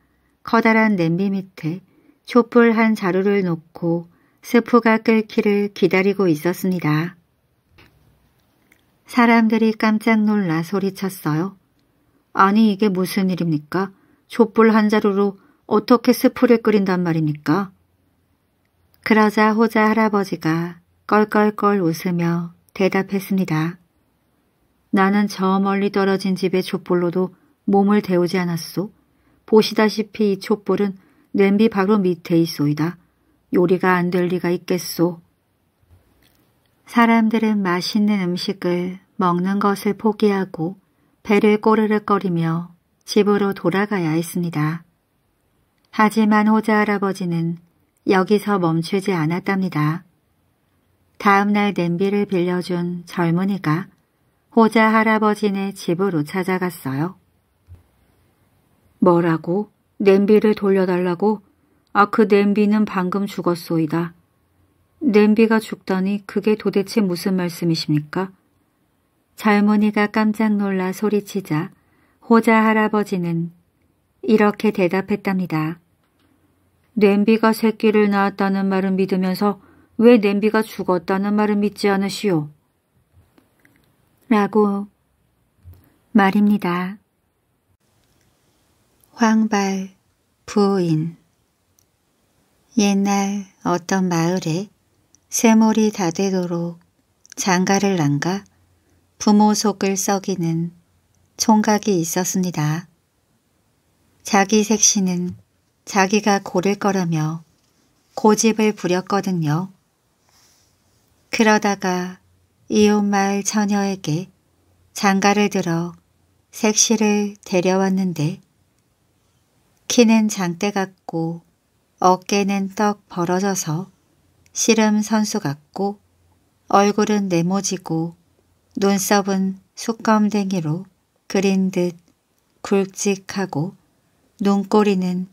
커다란 냄비 밑에 촛불 한 자루를 놓고 스프가 끓기를 기다리고 있었습니다. 사람들이 깜짝 놀라 소리쳤어요. 아니 이게 무슨 일입니까? 촛불 한 자루로 어떻게 스프를 끓인단 말입니까? 그러자 호자 할아버지가 껄껄껄 웃으며 대답했습니다. 나는 저 멀리 떨어진 집의 촛불로도 몸을 데우지 않았소. 보시다시피 이 촛불은 냄비 바로 밑에 있소이다. 요리가 안 될 리가 있겠소. 사람들은 맛있는 음식을 먹는 것을 포기하고 배를 꼬르륵거리며 집으로 돌아가야 했습니다. 하지만 호자 할아버지는 여기서 멈추지 않았답니다. 다음날 냄비를 빌려준 젊은이가 호자 할아버지네 집으로 찾아갔어요. 뭐라고? 냄비를 돌려달라고? 아, 그 냄비는 방금 죽었소이다. 냄비가 죽다니 그게 도대체 무슨 말씀이십니까? 젊은이가 깜짝 놀라 소리치자 호자 할아버지는 이렇게 대답했답니다. 냄비가 새끼를 낳았다는 말은 믿으면서 왜 냄비가 죽었다는 말은 믿지 않으시오? 라고 말입니다. 황발 부인 옛날 어떤 마을에 쇠몰이 다 되도록 장가를 난가 부모 속을 썩이는 총각이 있었습니다. 자기 색시는 자기가 고를 거라며 고집을 부렸거든요. 그러다가 이웃마을 처녀에게 장가를 들어 색시를 데려왔는데 키는 장대 같고 어깨는 떡 벌어져서 씨름 선수 같고 얼굴은 네모지고 눈썹은 수검댕이로 그린 듯 굵직하고 눈꼬리는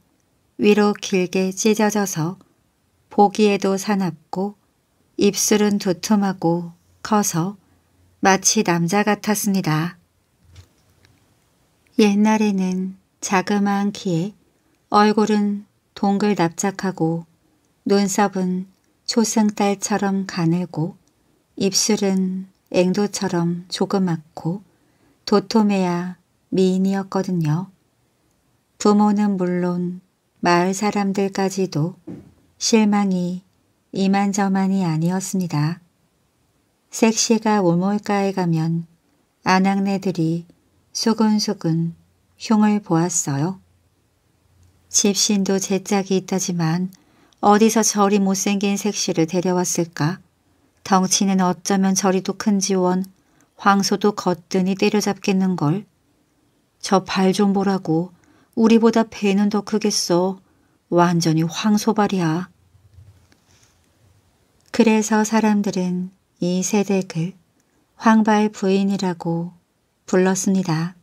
위로 길게 찢어져서 보기에도 사납고 입술은 두툼하고 커서 마치 남자 같았습니다. 옛날에는 자그마한 키에 얼굴은 동글납작하고 눈썹은 초승달처럼 가늘고 입술은 앵도처럼 조그맣고 도톰해야 미인이었거든요. 부모는 물론 마을 사람들까지도 실망이 이만저만이 아니었습니다. 섹시가 오몰가에 가면 아낙네들이 수근수근 흉을 보았어요. 집신도 제 짝이 있다지만 어디서 저리 못생긴 섹시를 데려왔을까? 덩치는 어쩌면 저리도 큰지 원 황소도 거뜬히 때려잡겠는걸. 저 발 좀 보라고. 우리보다 배는 더 크겠어. 완전히 황소발이야. 그래서 사람들은 이 세댁을 황발 부인이라고 불렀습니다.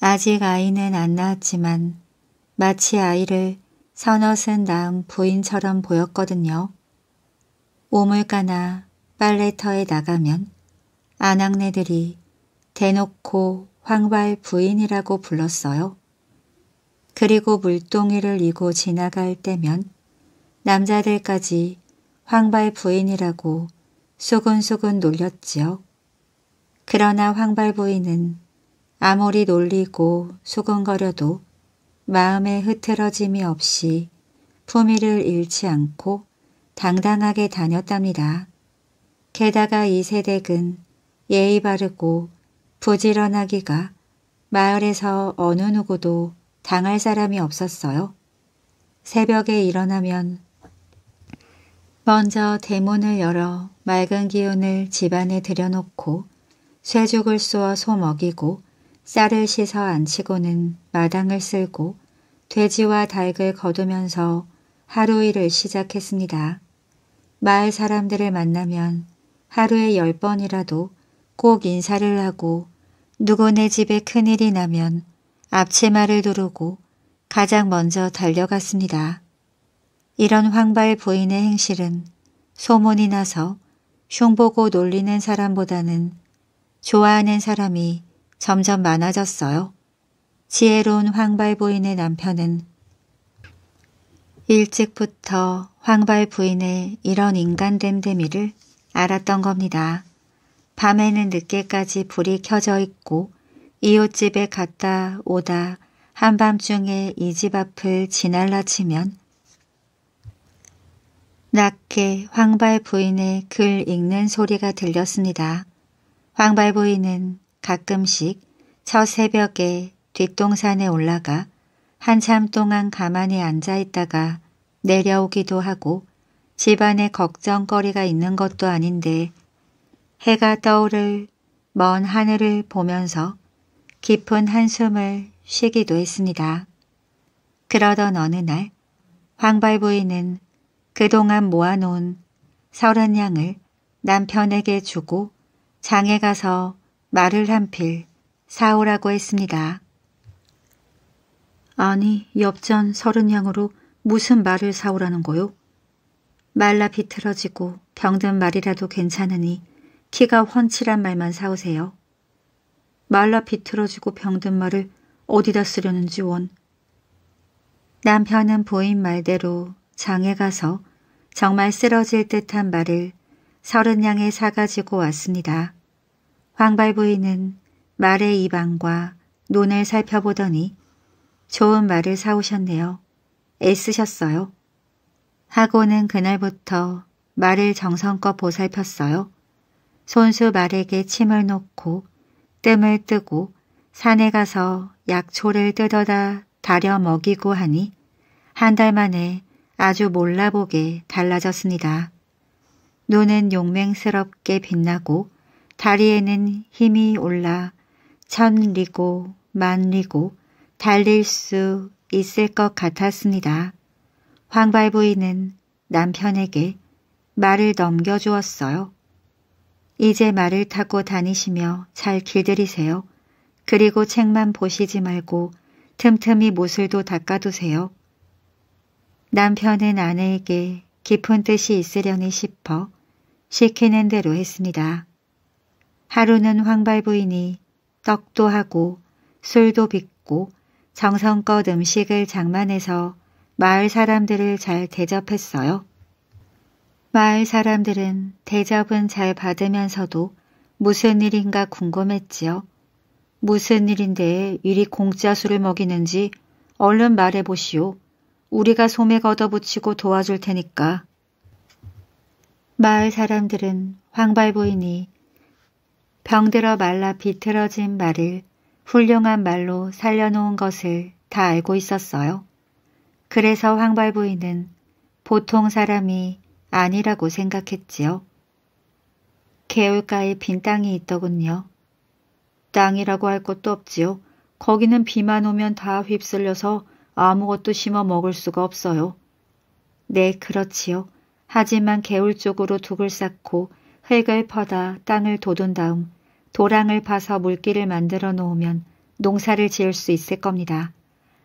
아직 아이는 안 낳았지만 마치 아이를 서너은 다음 부인처럼 보였거든요. 오물가나 빨래터에 나가면 아낙네들이 대놓고 황발 부인이라고 불렀어요. 그리고 물동이를 이고 지나갈 때면 남자들까지 황발 부인이라고 수근수근 놀렸지요. 그러나 황발 부인은 아무리 놀리고 수근거려도 마음의 흐트러짐이 없이 품위를 잃지 않고 당당하게 다녔답니다. 게다가 이 세댁은 예의 바르고 부지런하기가 마을에서 어느 누구도 당할 사람이 없었어요. 새벽에 일어나면 먼저 대문을 열어 맑은 기운을 집안에 들여놓고 쇠죽을 쏘아 소 먹이고 쌀을 씻어 안치고는 마당을 쓸고 돼지와 닭을 거두면서 하루 일을 시작했습니다. 마을 사람들을 만나면 하루에 열 번이라도 꼭 인사를 하고 누구네 집에 큰일이 나면 앞치마를 두르고 가장 먼저 달려갔습니다. 이런 황발 부인의 행실은 소문이 나서 흉보고 놀리는 사람보다는 좋아하는 사람이 점점 많아졌어요. 지혜로운 황발 부인의 남편은 일찍부터 황발 부인의 이런 인간 됨됨이를 알았던 겁니다. 밤에는 늦게까지 불이 켜져 있고 이웃집에 갔다 오다 한밤중에 이 집 앞을 지날라 치면 낮게 황발 부인의 글 읽는 소리가 들렸습니다. 황발 부인은 가끔씩 첫 새벽에 뒷동산에 올라가 한참 동안 가만히 앉아 있다가 내려오기도 하고 집안에 걱정거리가 있는 것도 아닌데 해가 떠오를 먼 하늘을 보면서 깊은 한숨을 쉬기도 했습니다. 그러던 어느 날 황발부인은 그동안 모아놓은 서른 양을 남편에게 주고 장에 가서 말을 한 필 사오라고 했습니다. 아니, 엽전 서른 양으로 무슨 말을 사오라는 거요? 말라 비틀어지고 병든 말이라도 괜찮으니 티가 훤칠한 말만 사오세요. 말라 비틀어지고 병든 말을 어디다 쓰려는지 원. 남편은 보인 말대로 장에 가서 정말 쓰러질 듯한 말을 서른 양에 사가지고 왔습니다. 황발부인은 말의 이방과 논을 살펴보더니 좋은 말을 사오셨네요. 애쓰셨어요. 하고는 그날부터 말을 정성껏 보살폈어요. 손수 말에게 침을 놓고 뜸을 뜨고 산에 가서 약초를 뜯어다 다려 먹이고 하니 한 달 만에 아주 몰라보게 달라졌습니다. 눈은 용맹스럽게 빛나고 다리에는 힘이 올라 천리고 만리고 달릴 수 있을 것 같았습니다. 황발 부인은 남편에게 말을 넘겨주었어요. 이제 말을 타고 다니시며 잘 길들이세요. 그리고 책만 보시지 말고 틈틈이 모슬도 닦아두세요. 남편은 아내에게 깊은 뜻이 있으려니 싶어 시키는 대로 했습니다. 하루는 황발 부인이 떡도 하고 술도 빚고 정성껏 음식을 장만해서 마을 사람들을 잘 대접했어요. 마을 사람들은 대접은 잘 받으면서도 무슨 일인가 궁금했지요. 무슨 일인데 이리 공짜 술을 먹이는지 얼른 말해보시오. 우리가 소매 걷어붙이고 도와줄 테니까. 마을 사람들은 황발부이니 병들어 말라 비틀어진 말을 훌륭한 말로 살려놓은 것을 다 알고 있었어요. 그래서 황발부이는 보통 사람이 아니라고 생각했지요. 개울가에 빈 땅이 있더군요. 땅이라고 할 것도 없지요. 거기는 비만 오면 다 휩쓸려서 아무것도 심어 먹을 수가 없어요. 네, 그렇지요. 하지만 개울 쪽으로 둑을 쌓고 흙을 퍼다 땅을 돋둔 다음 도랑을 파서 물기를 만들어 놓으면 농사를 지을 수 있을 겁니다.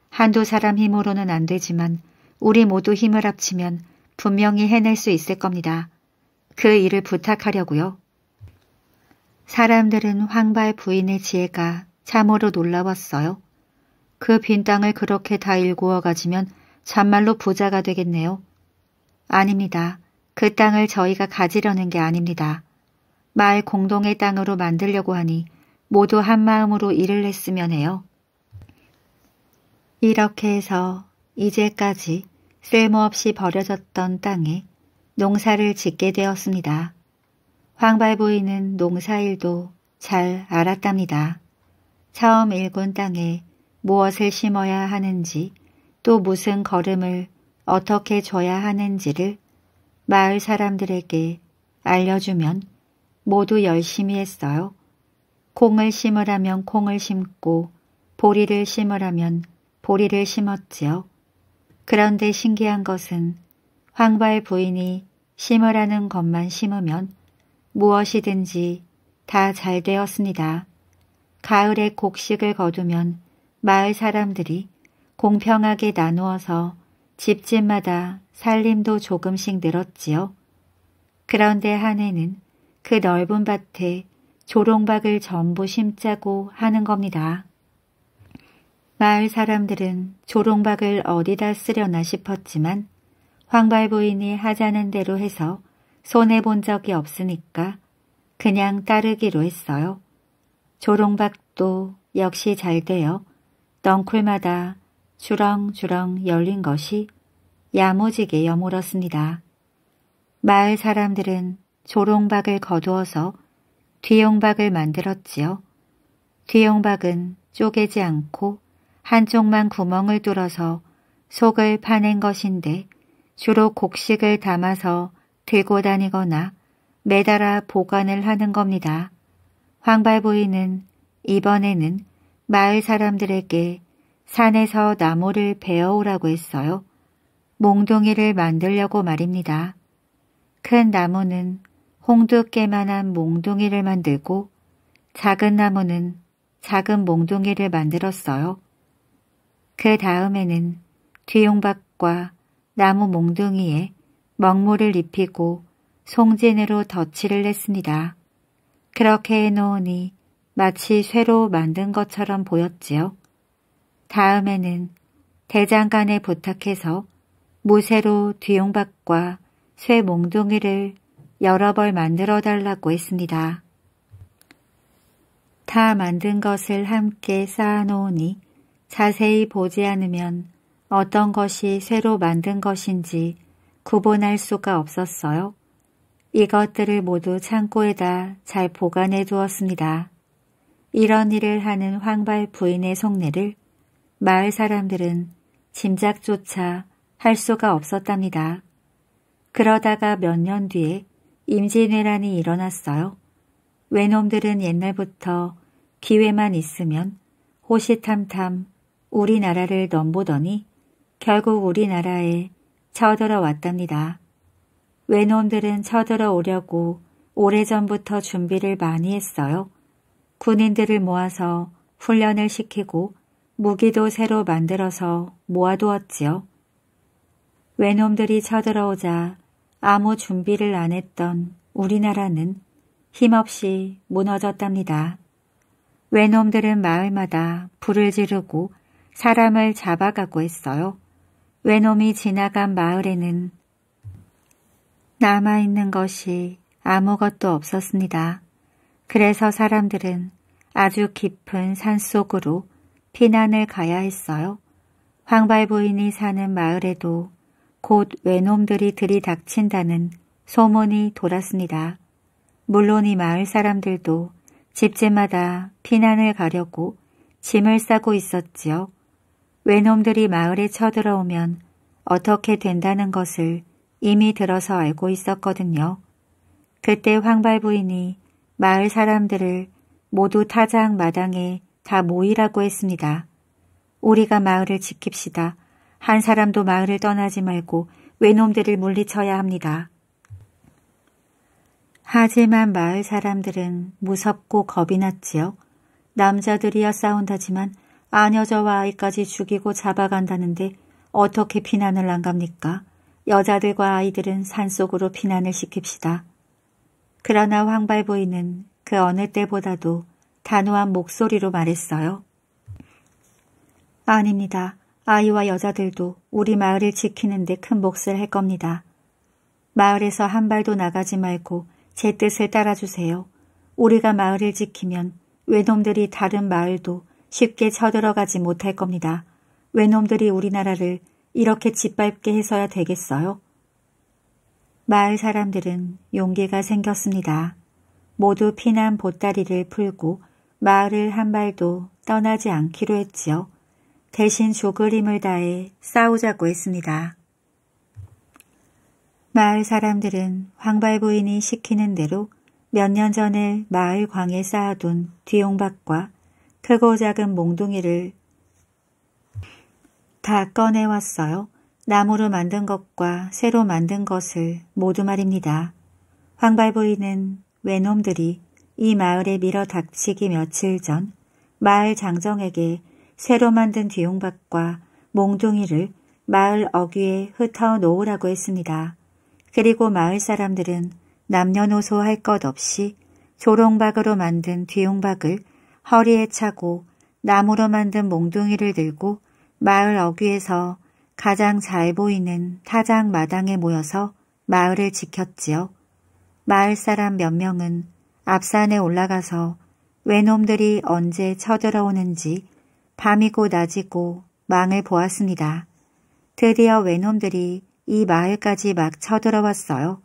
한두 사람 힘으로는 안 되지만 우리 모두 힘을 합치면 분명히 해낼 수 있을 겁니다. 그 일을 부탁하려고요. 사람들은 황발 부인의 지혜가 참으로 놀라웠어요. 그 빈 땅을 그렇게 다 일구어 가지면 참말로 부자가 되겠네요. 아닙니다. 그 땅을 저희가 가지려는 게 아닙니다. 마을 공동의 땅으로 만들려고 하니 모두 한마음으로 일을 했으면 해요. 이렇게 해서 이제까지 쓸모없이 버려졌던 땅에 농사를 짓게 되었습니다. 황발부인은 농사일도 잘 알았답니다. 처음 일군 땅에 무엇을 심어야 하는지 또 무슨 걸음을 어떻게 줘야 하는지를 마을 사람들에게 알려주면 모두 열심히 했어요. 콩을 심으라면 콩을 심고 보리를 심으라면 보리를 심었지요. 그런데 신기한 것은 황발 부인이 심으라는 것만 심으면 무엇이든지 다 잘 되었습니다. 가을에 곡식을 거두면 마을 사람들이 공평하게 나누어서 집집마다 살림도 조금씩 늘었지요. 그런데 한 해는 그 넓은 밭에 조롱박을 전부 심자고 하는 겁니다. 마을 사람들은 조롱박을 어디다 쓰려나 싶었지만 황발부인이 하자는 대로 해서 손해본 적이 없으니까 그냥 따르기로 했어요. 조롱박도 역시 잘 되어 덩쿨마다 주렁주렁 열린 것이 야무지게 여물었습니다. 마을 사람들은 조롱박을 거두어서 뒤용박을 만들었지요. 뒤용박은 쪼개지 않고 한쪽만 구멍을 뚫어서 속을 파낸 것인데 주로 곡식을 담아서 들고 다니거나 매달아 보관을 하는 겁니다. 황발부인은 이번에는 마을 사람들에게 산에서 나무를 베어오라고 했어요. 몽둥이를 만들려고 말입니다. 큰 나무는 홍두깨만한 몽둥이를 만들고 작은 나무는 작은 몽둥이를 만들었어요. 그 다음에는 뒤용박과 나무 몽둥이에 먹물을 입히고 송진으로 덧칠을 했습니다. 그렇게 해놓으니 마치 쇠로 만든 것처럼 보였지요. 다음에는 대장간에 부탁해서 모쇠로 뒤용박과 쇠 몽둥이를 여러 벌 만들어 달라고 했습니다. 다 만든 것을 함께 쌓아놓으니 자세히 보지 않으면 어떤 것이 새로 만든 것인지 구분할 수가 없었어요. 이것들을 모두 창고에다 잘 보관해 두었습니다. 이런 일을 하는 황발 부인의 속내를 마을 사람들은 짐작조차 할 수가 없었답니다. 그러다가 몇 년 뒤에 임진왜란이 일어났어요. 외놈들은 옛날부터 기회만 있으면 호시탐탐 우리나라를 넘보더니 결국 우리나라에 쳐들어 왔답니다. 외놈들은 쳐들어 오려고 오래전부터 준비를 많이 했어요. 군인들을 모아서 훈련을 시키고 무기도 새로 만들어서 모아두었지요. 외놈들이 쳐들어오자 아무 준비를 안 했던 우리나라는 힘없이 무너졌답니다. 외놈들은 마을마다 불을 지르고 사람을 잡아가고 했어요. 외놈이 지나간 마을에는 남아있는 것이 아무것도 없었습니다. 그래서 사람들은 아주 깊은 산속으로 피난을 가야 했어요. 황발 부인이 사는 마을에도 곧 외놈들이 들이닥친다는 소문이 돌았습니다. 물론 이 마을 사람들도 집집마다 피난을 가려고 짐을 싸고 있었지요. 외놈들이 마을에 쳐들어오면 어떻게 된다는 것을 이미 들어서 알고 있었거든요. 그때 황발 부인이 마을 사람들을 모두 타장 마당에 다 모이라고 했습니다. 우리가 마을을 지킵시다. 한 사람도 마을을 떠나지 말고 외놈들을 물리쳐야 합니다. 하지만 마을 사람들은 무섭고 겁이 났지요. 남자들이여 싸운다지만 아녀저와 아이까지 죽이고 잡아간다는데 어떻게 피난을 안 갑니까? 여자들과 아이들은 산속으로 피난을 시킵시다. 그러나 황발부인은 그 어느 때보다도 단호한 목소리로 말했어요. 아닙니다. 아이와 여자들도 우리 마을을 지키는데 큰 몫을 할 겁니다. 마을에서 한 발도 나가지 말고 제 뜻을 따라주세요. 우리가 마을을 지키면 외놈들이 다른 마을도 쉽게 쳐들어가지 못할 겁니다. 외놈들이 우리나라를 이렇게 짓밟게 해서야 되겠어요? 마을 사람들은 용기가 생겼습니다. 모두 피난 보따리를 풀고 마을을 한 발도 떠나지 않기로 했지요. 대신 조그림을 다해 싸우자고 했습니다. 마을 사람들은 황발부인이 시키는 대로 몇 년 전에 마을 광에 쌓아둔 뒤용박과 크고 작은 몽둥이를 다 꺼내왔어요. 나무로 만든 것과 새로 만든 것을 모두 말입니다. 황발보이는 외놈들이 이 마을에 밀어 닥치기 며칠 전 마을 장정에게 새로 만든 뒤용박과 몽둥이를 마을 어귀에 흩어 놓으라고 했습니다. 그리고 마을 사람들은 남녀노소 할 것 없이 조롱박으로 만든 뒤용박을 허리에 차고 나무로 만든 몽둥이를 들고 마을 어귀에서 가장 잘 보이는 타장 마당에 모여서 마을을 지켰지요. 마을 사람 몇 명은 앞산에 올라가서 외놈들이 언제 쳐들어오는지 밤이고 낮이고 망을 보았습니다. 드디어 외놈들이 이 마을까지 막 쳐들어왔어요.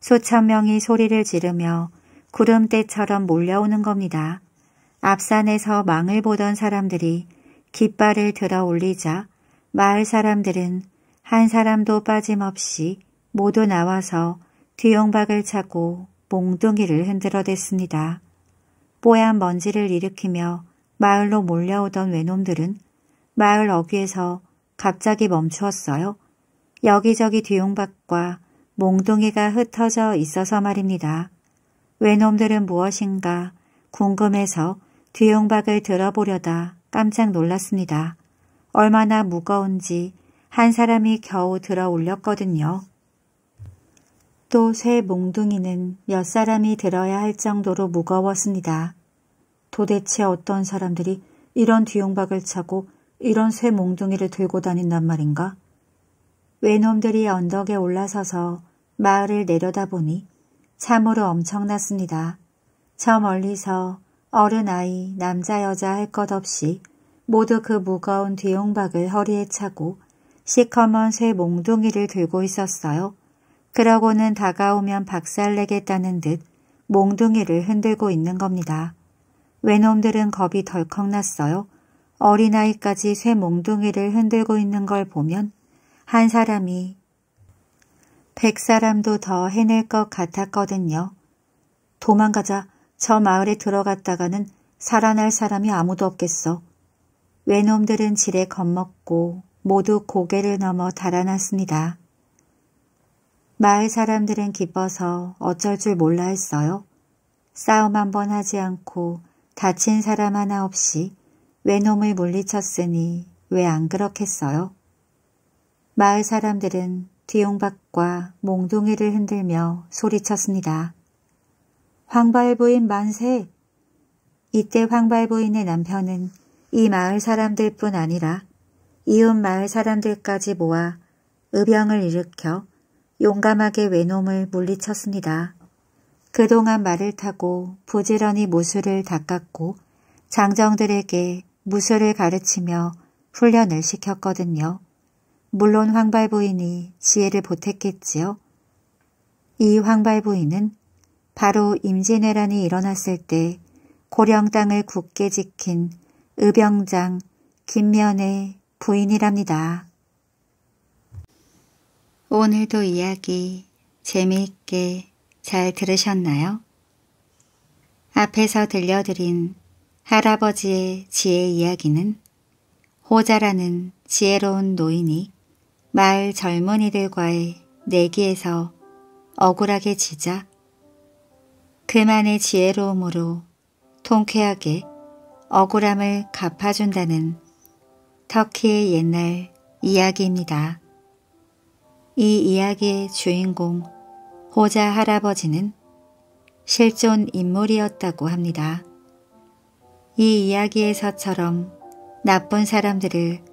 수천 명이 소리를 지르며 구름대처럼 몰려오는 겁니다. 앞산에서 망을 보던 사람들이 깃발을 들어 올리자 마을 사람들은 한 사람도 빠짐없이 모두 나와서 뒤용박을 차고 몽둥이를 흔들어댔습니다. 뽀얀 먼지를 일으키며 마을로 몰려오던 외놈들은 마을 어귀에서 갑자기 멈추었어요. 여기저기 뒤용박과 몽둥이가 흩어져 있어서 말입니다. 외놈들은 무엇인가 궁금해서 뒤용박을 들어보려다 깜짝 놀랐습니다. 얼마나 무거운지 한 사람이 겨우 들어 올렸거든요. 또 새 몽둥이는 몇 사람이 들어야 할 정도로 무거웠습니다. 도대체 어떤 사람들이 이런 뒤용박을 차고 이런 쇠 몽둥이를 들고 다닌단 말인가? 외놈들이 언덕에 올라서서 마을을 내려다보니 참으로 엄청났습니다. 저 멀리서 어른아이, 남자 여자 할 것 없이 모두 그 무거운 뒤용박을 허리에 차고 시커먼 새 몽둥이를 들고 있었어요. 그러고는 다가오면 박살내겠다는 듯 몽둥이를 흔들고 있는 겁니다. 외놈들은 겁이 덜컥 났어요. 어린아이까지 새 몽둥이를 흔들고 있는 걸 보면 한 사람이 백 사람도 더 해낼 것 같았거든요. 도망가자, 저 마을에 들어갔다가는 살아날 사람이 아무도 없겠어. 외놈들은 지레 겁먹고 모두 고개를 넘어 달아났습니다. 마을 사람들은 기뻐서 어쩔 줄 몰라 했어요. 싸움 한 번 하지 않고 다친 사람 하나 없이 외놈을 물리쳤으니 왜 안 그렇겠어요? 마을 사람들은 뒤용박과 몽둥이를 흔들며 소리쳤습니다. 황발부인 만세! 이때 황발부인의 남편은 이 마을 사람들뿐 아니라 이웃 마을 사람들까지 모아 의병을 일으켜 용감하게 외놈을 물리쳤습니다. 그동안 말을 타고 부지런히 무술을 닦았고 장정들에게 무술을 가르치며 훈련을 시켰거든요. 물론 황발부인이 지혜를 보탰겠지요. 이 황발부인은 바로 임진왜란이 일어났을 때 고령 땅을 굳게 지킨 의병장 김면의 부인이랍니다. 오늘도 이야기 재미있게 잘 들으셨나요? 앞에서 들려드린 할아버지의 지혜 이야기는 호자라는 지혜로운 노인이 마을 젊은이들과의 내기에서 억울하게 지자 그만의 지혜로움으로 통쾌하게 억울함을 갚아준다는 터키의 옛날 이야기입니다. 이 이야기의 주인공 호자 할아버지는 실존 인물이었다고 합니다. 이 이야기에서처럼 나쁜 사람들을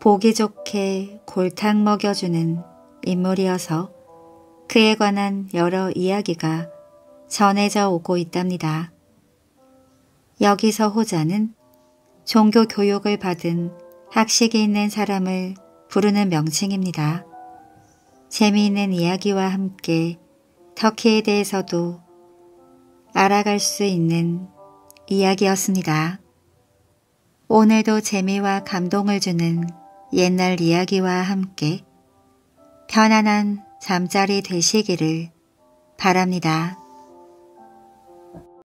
보기 좋게 골탕 먹여주는 인물이어서 그에 관한 여러 이야기가 전해져 오고 있답니다. 여기서 호자는 종교 교육을 받은 학식이 있는 사람을 부르는 명칭입니다. 재미있는 이야기와 함께 터키에 대해서도 알아갈 수 있는 이야기였습니다. 오늘도 재미와 감동을 주는 옛날 이야기와 함께 편안한 잠자리 되시기를 바랍니다.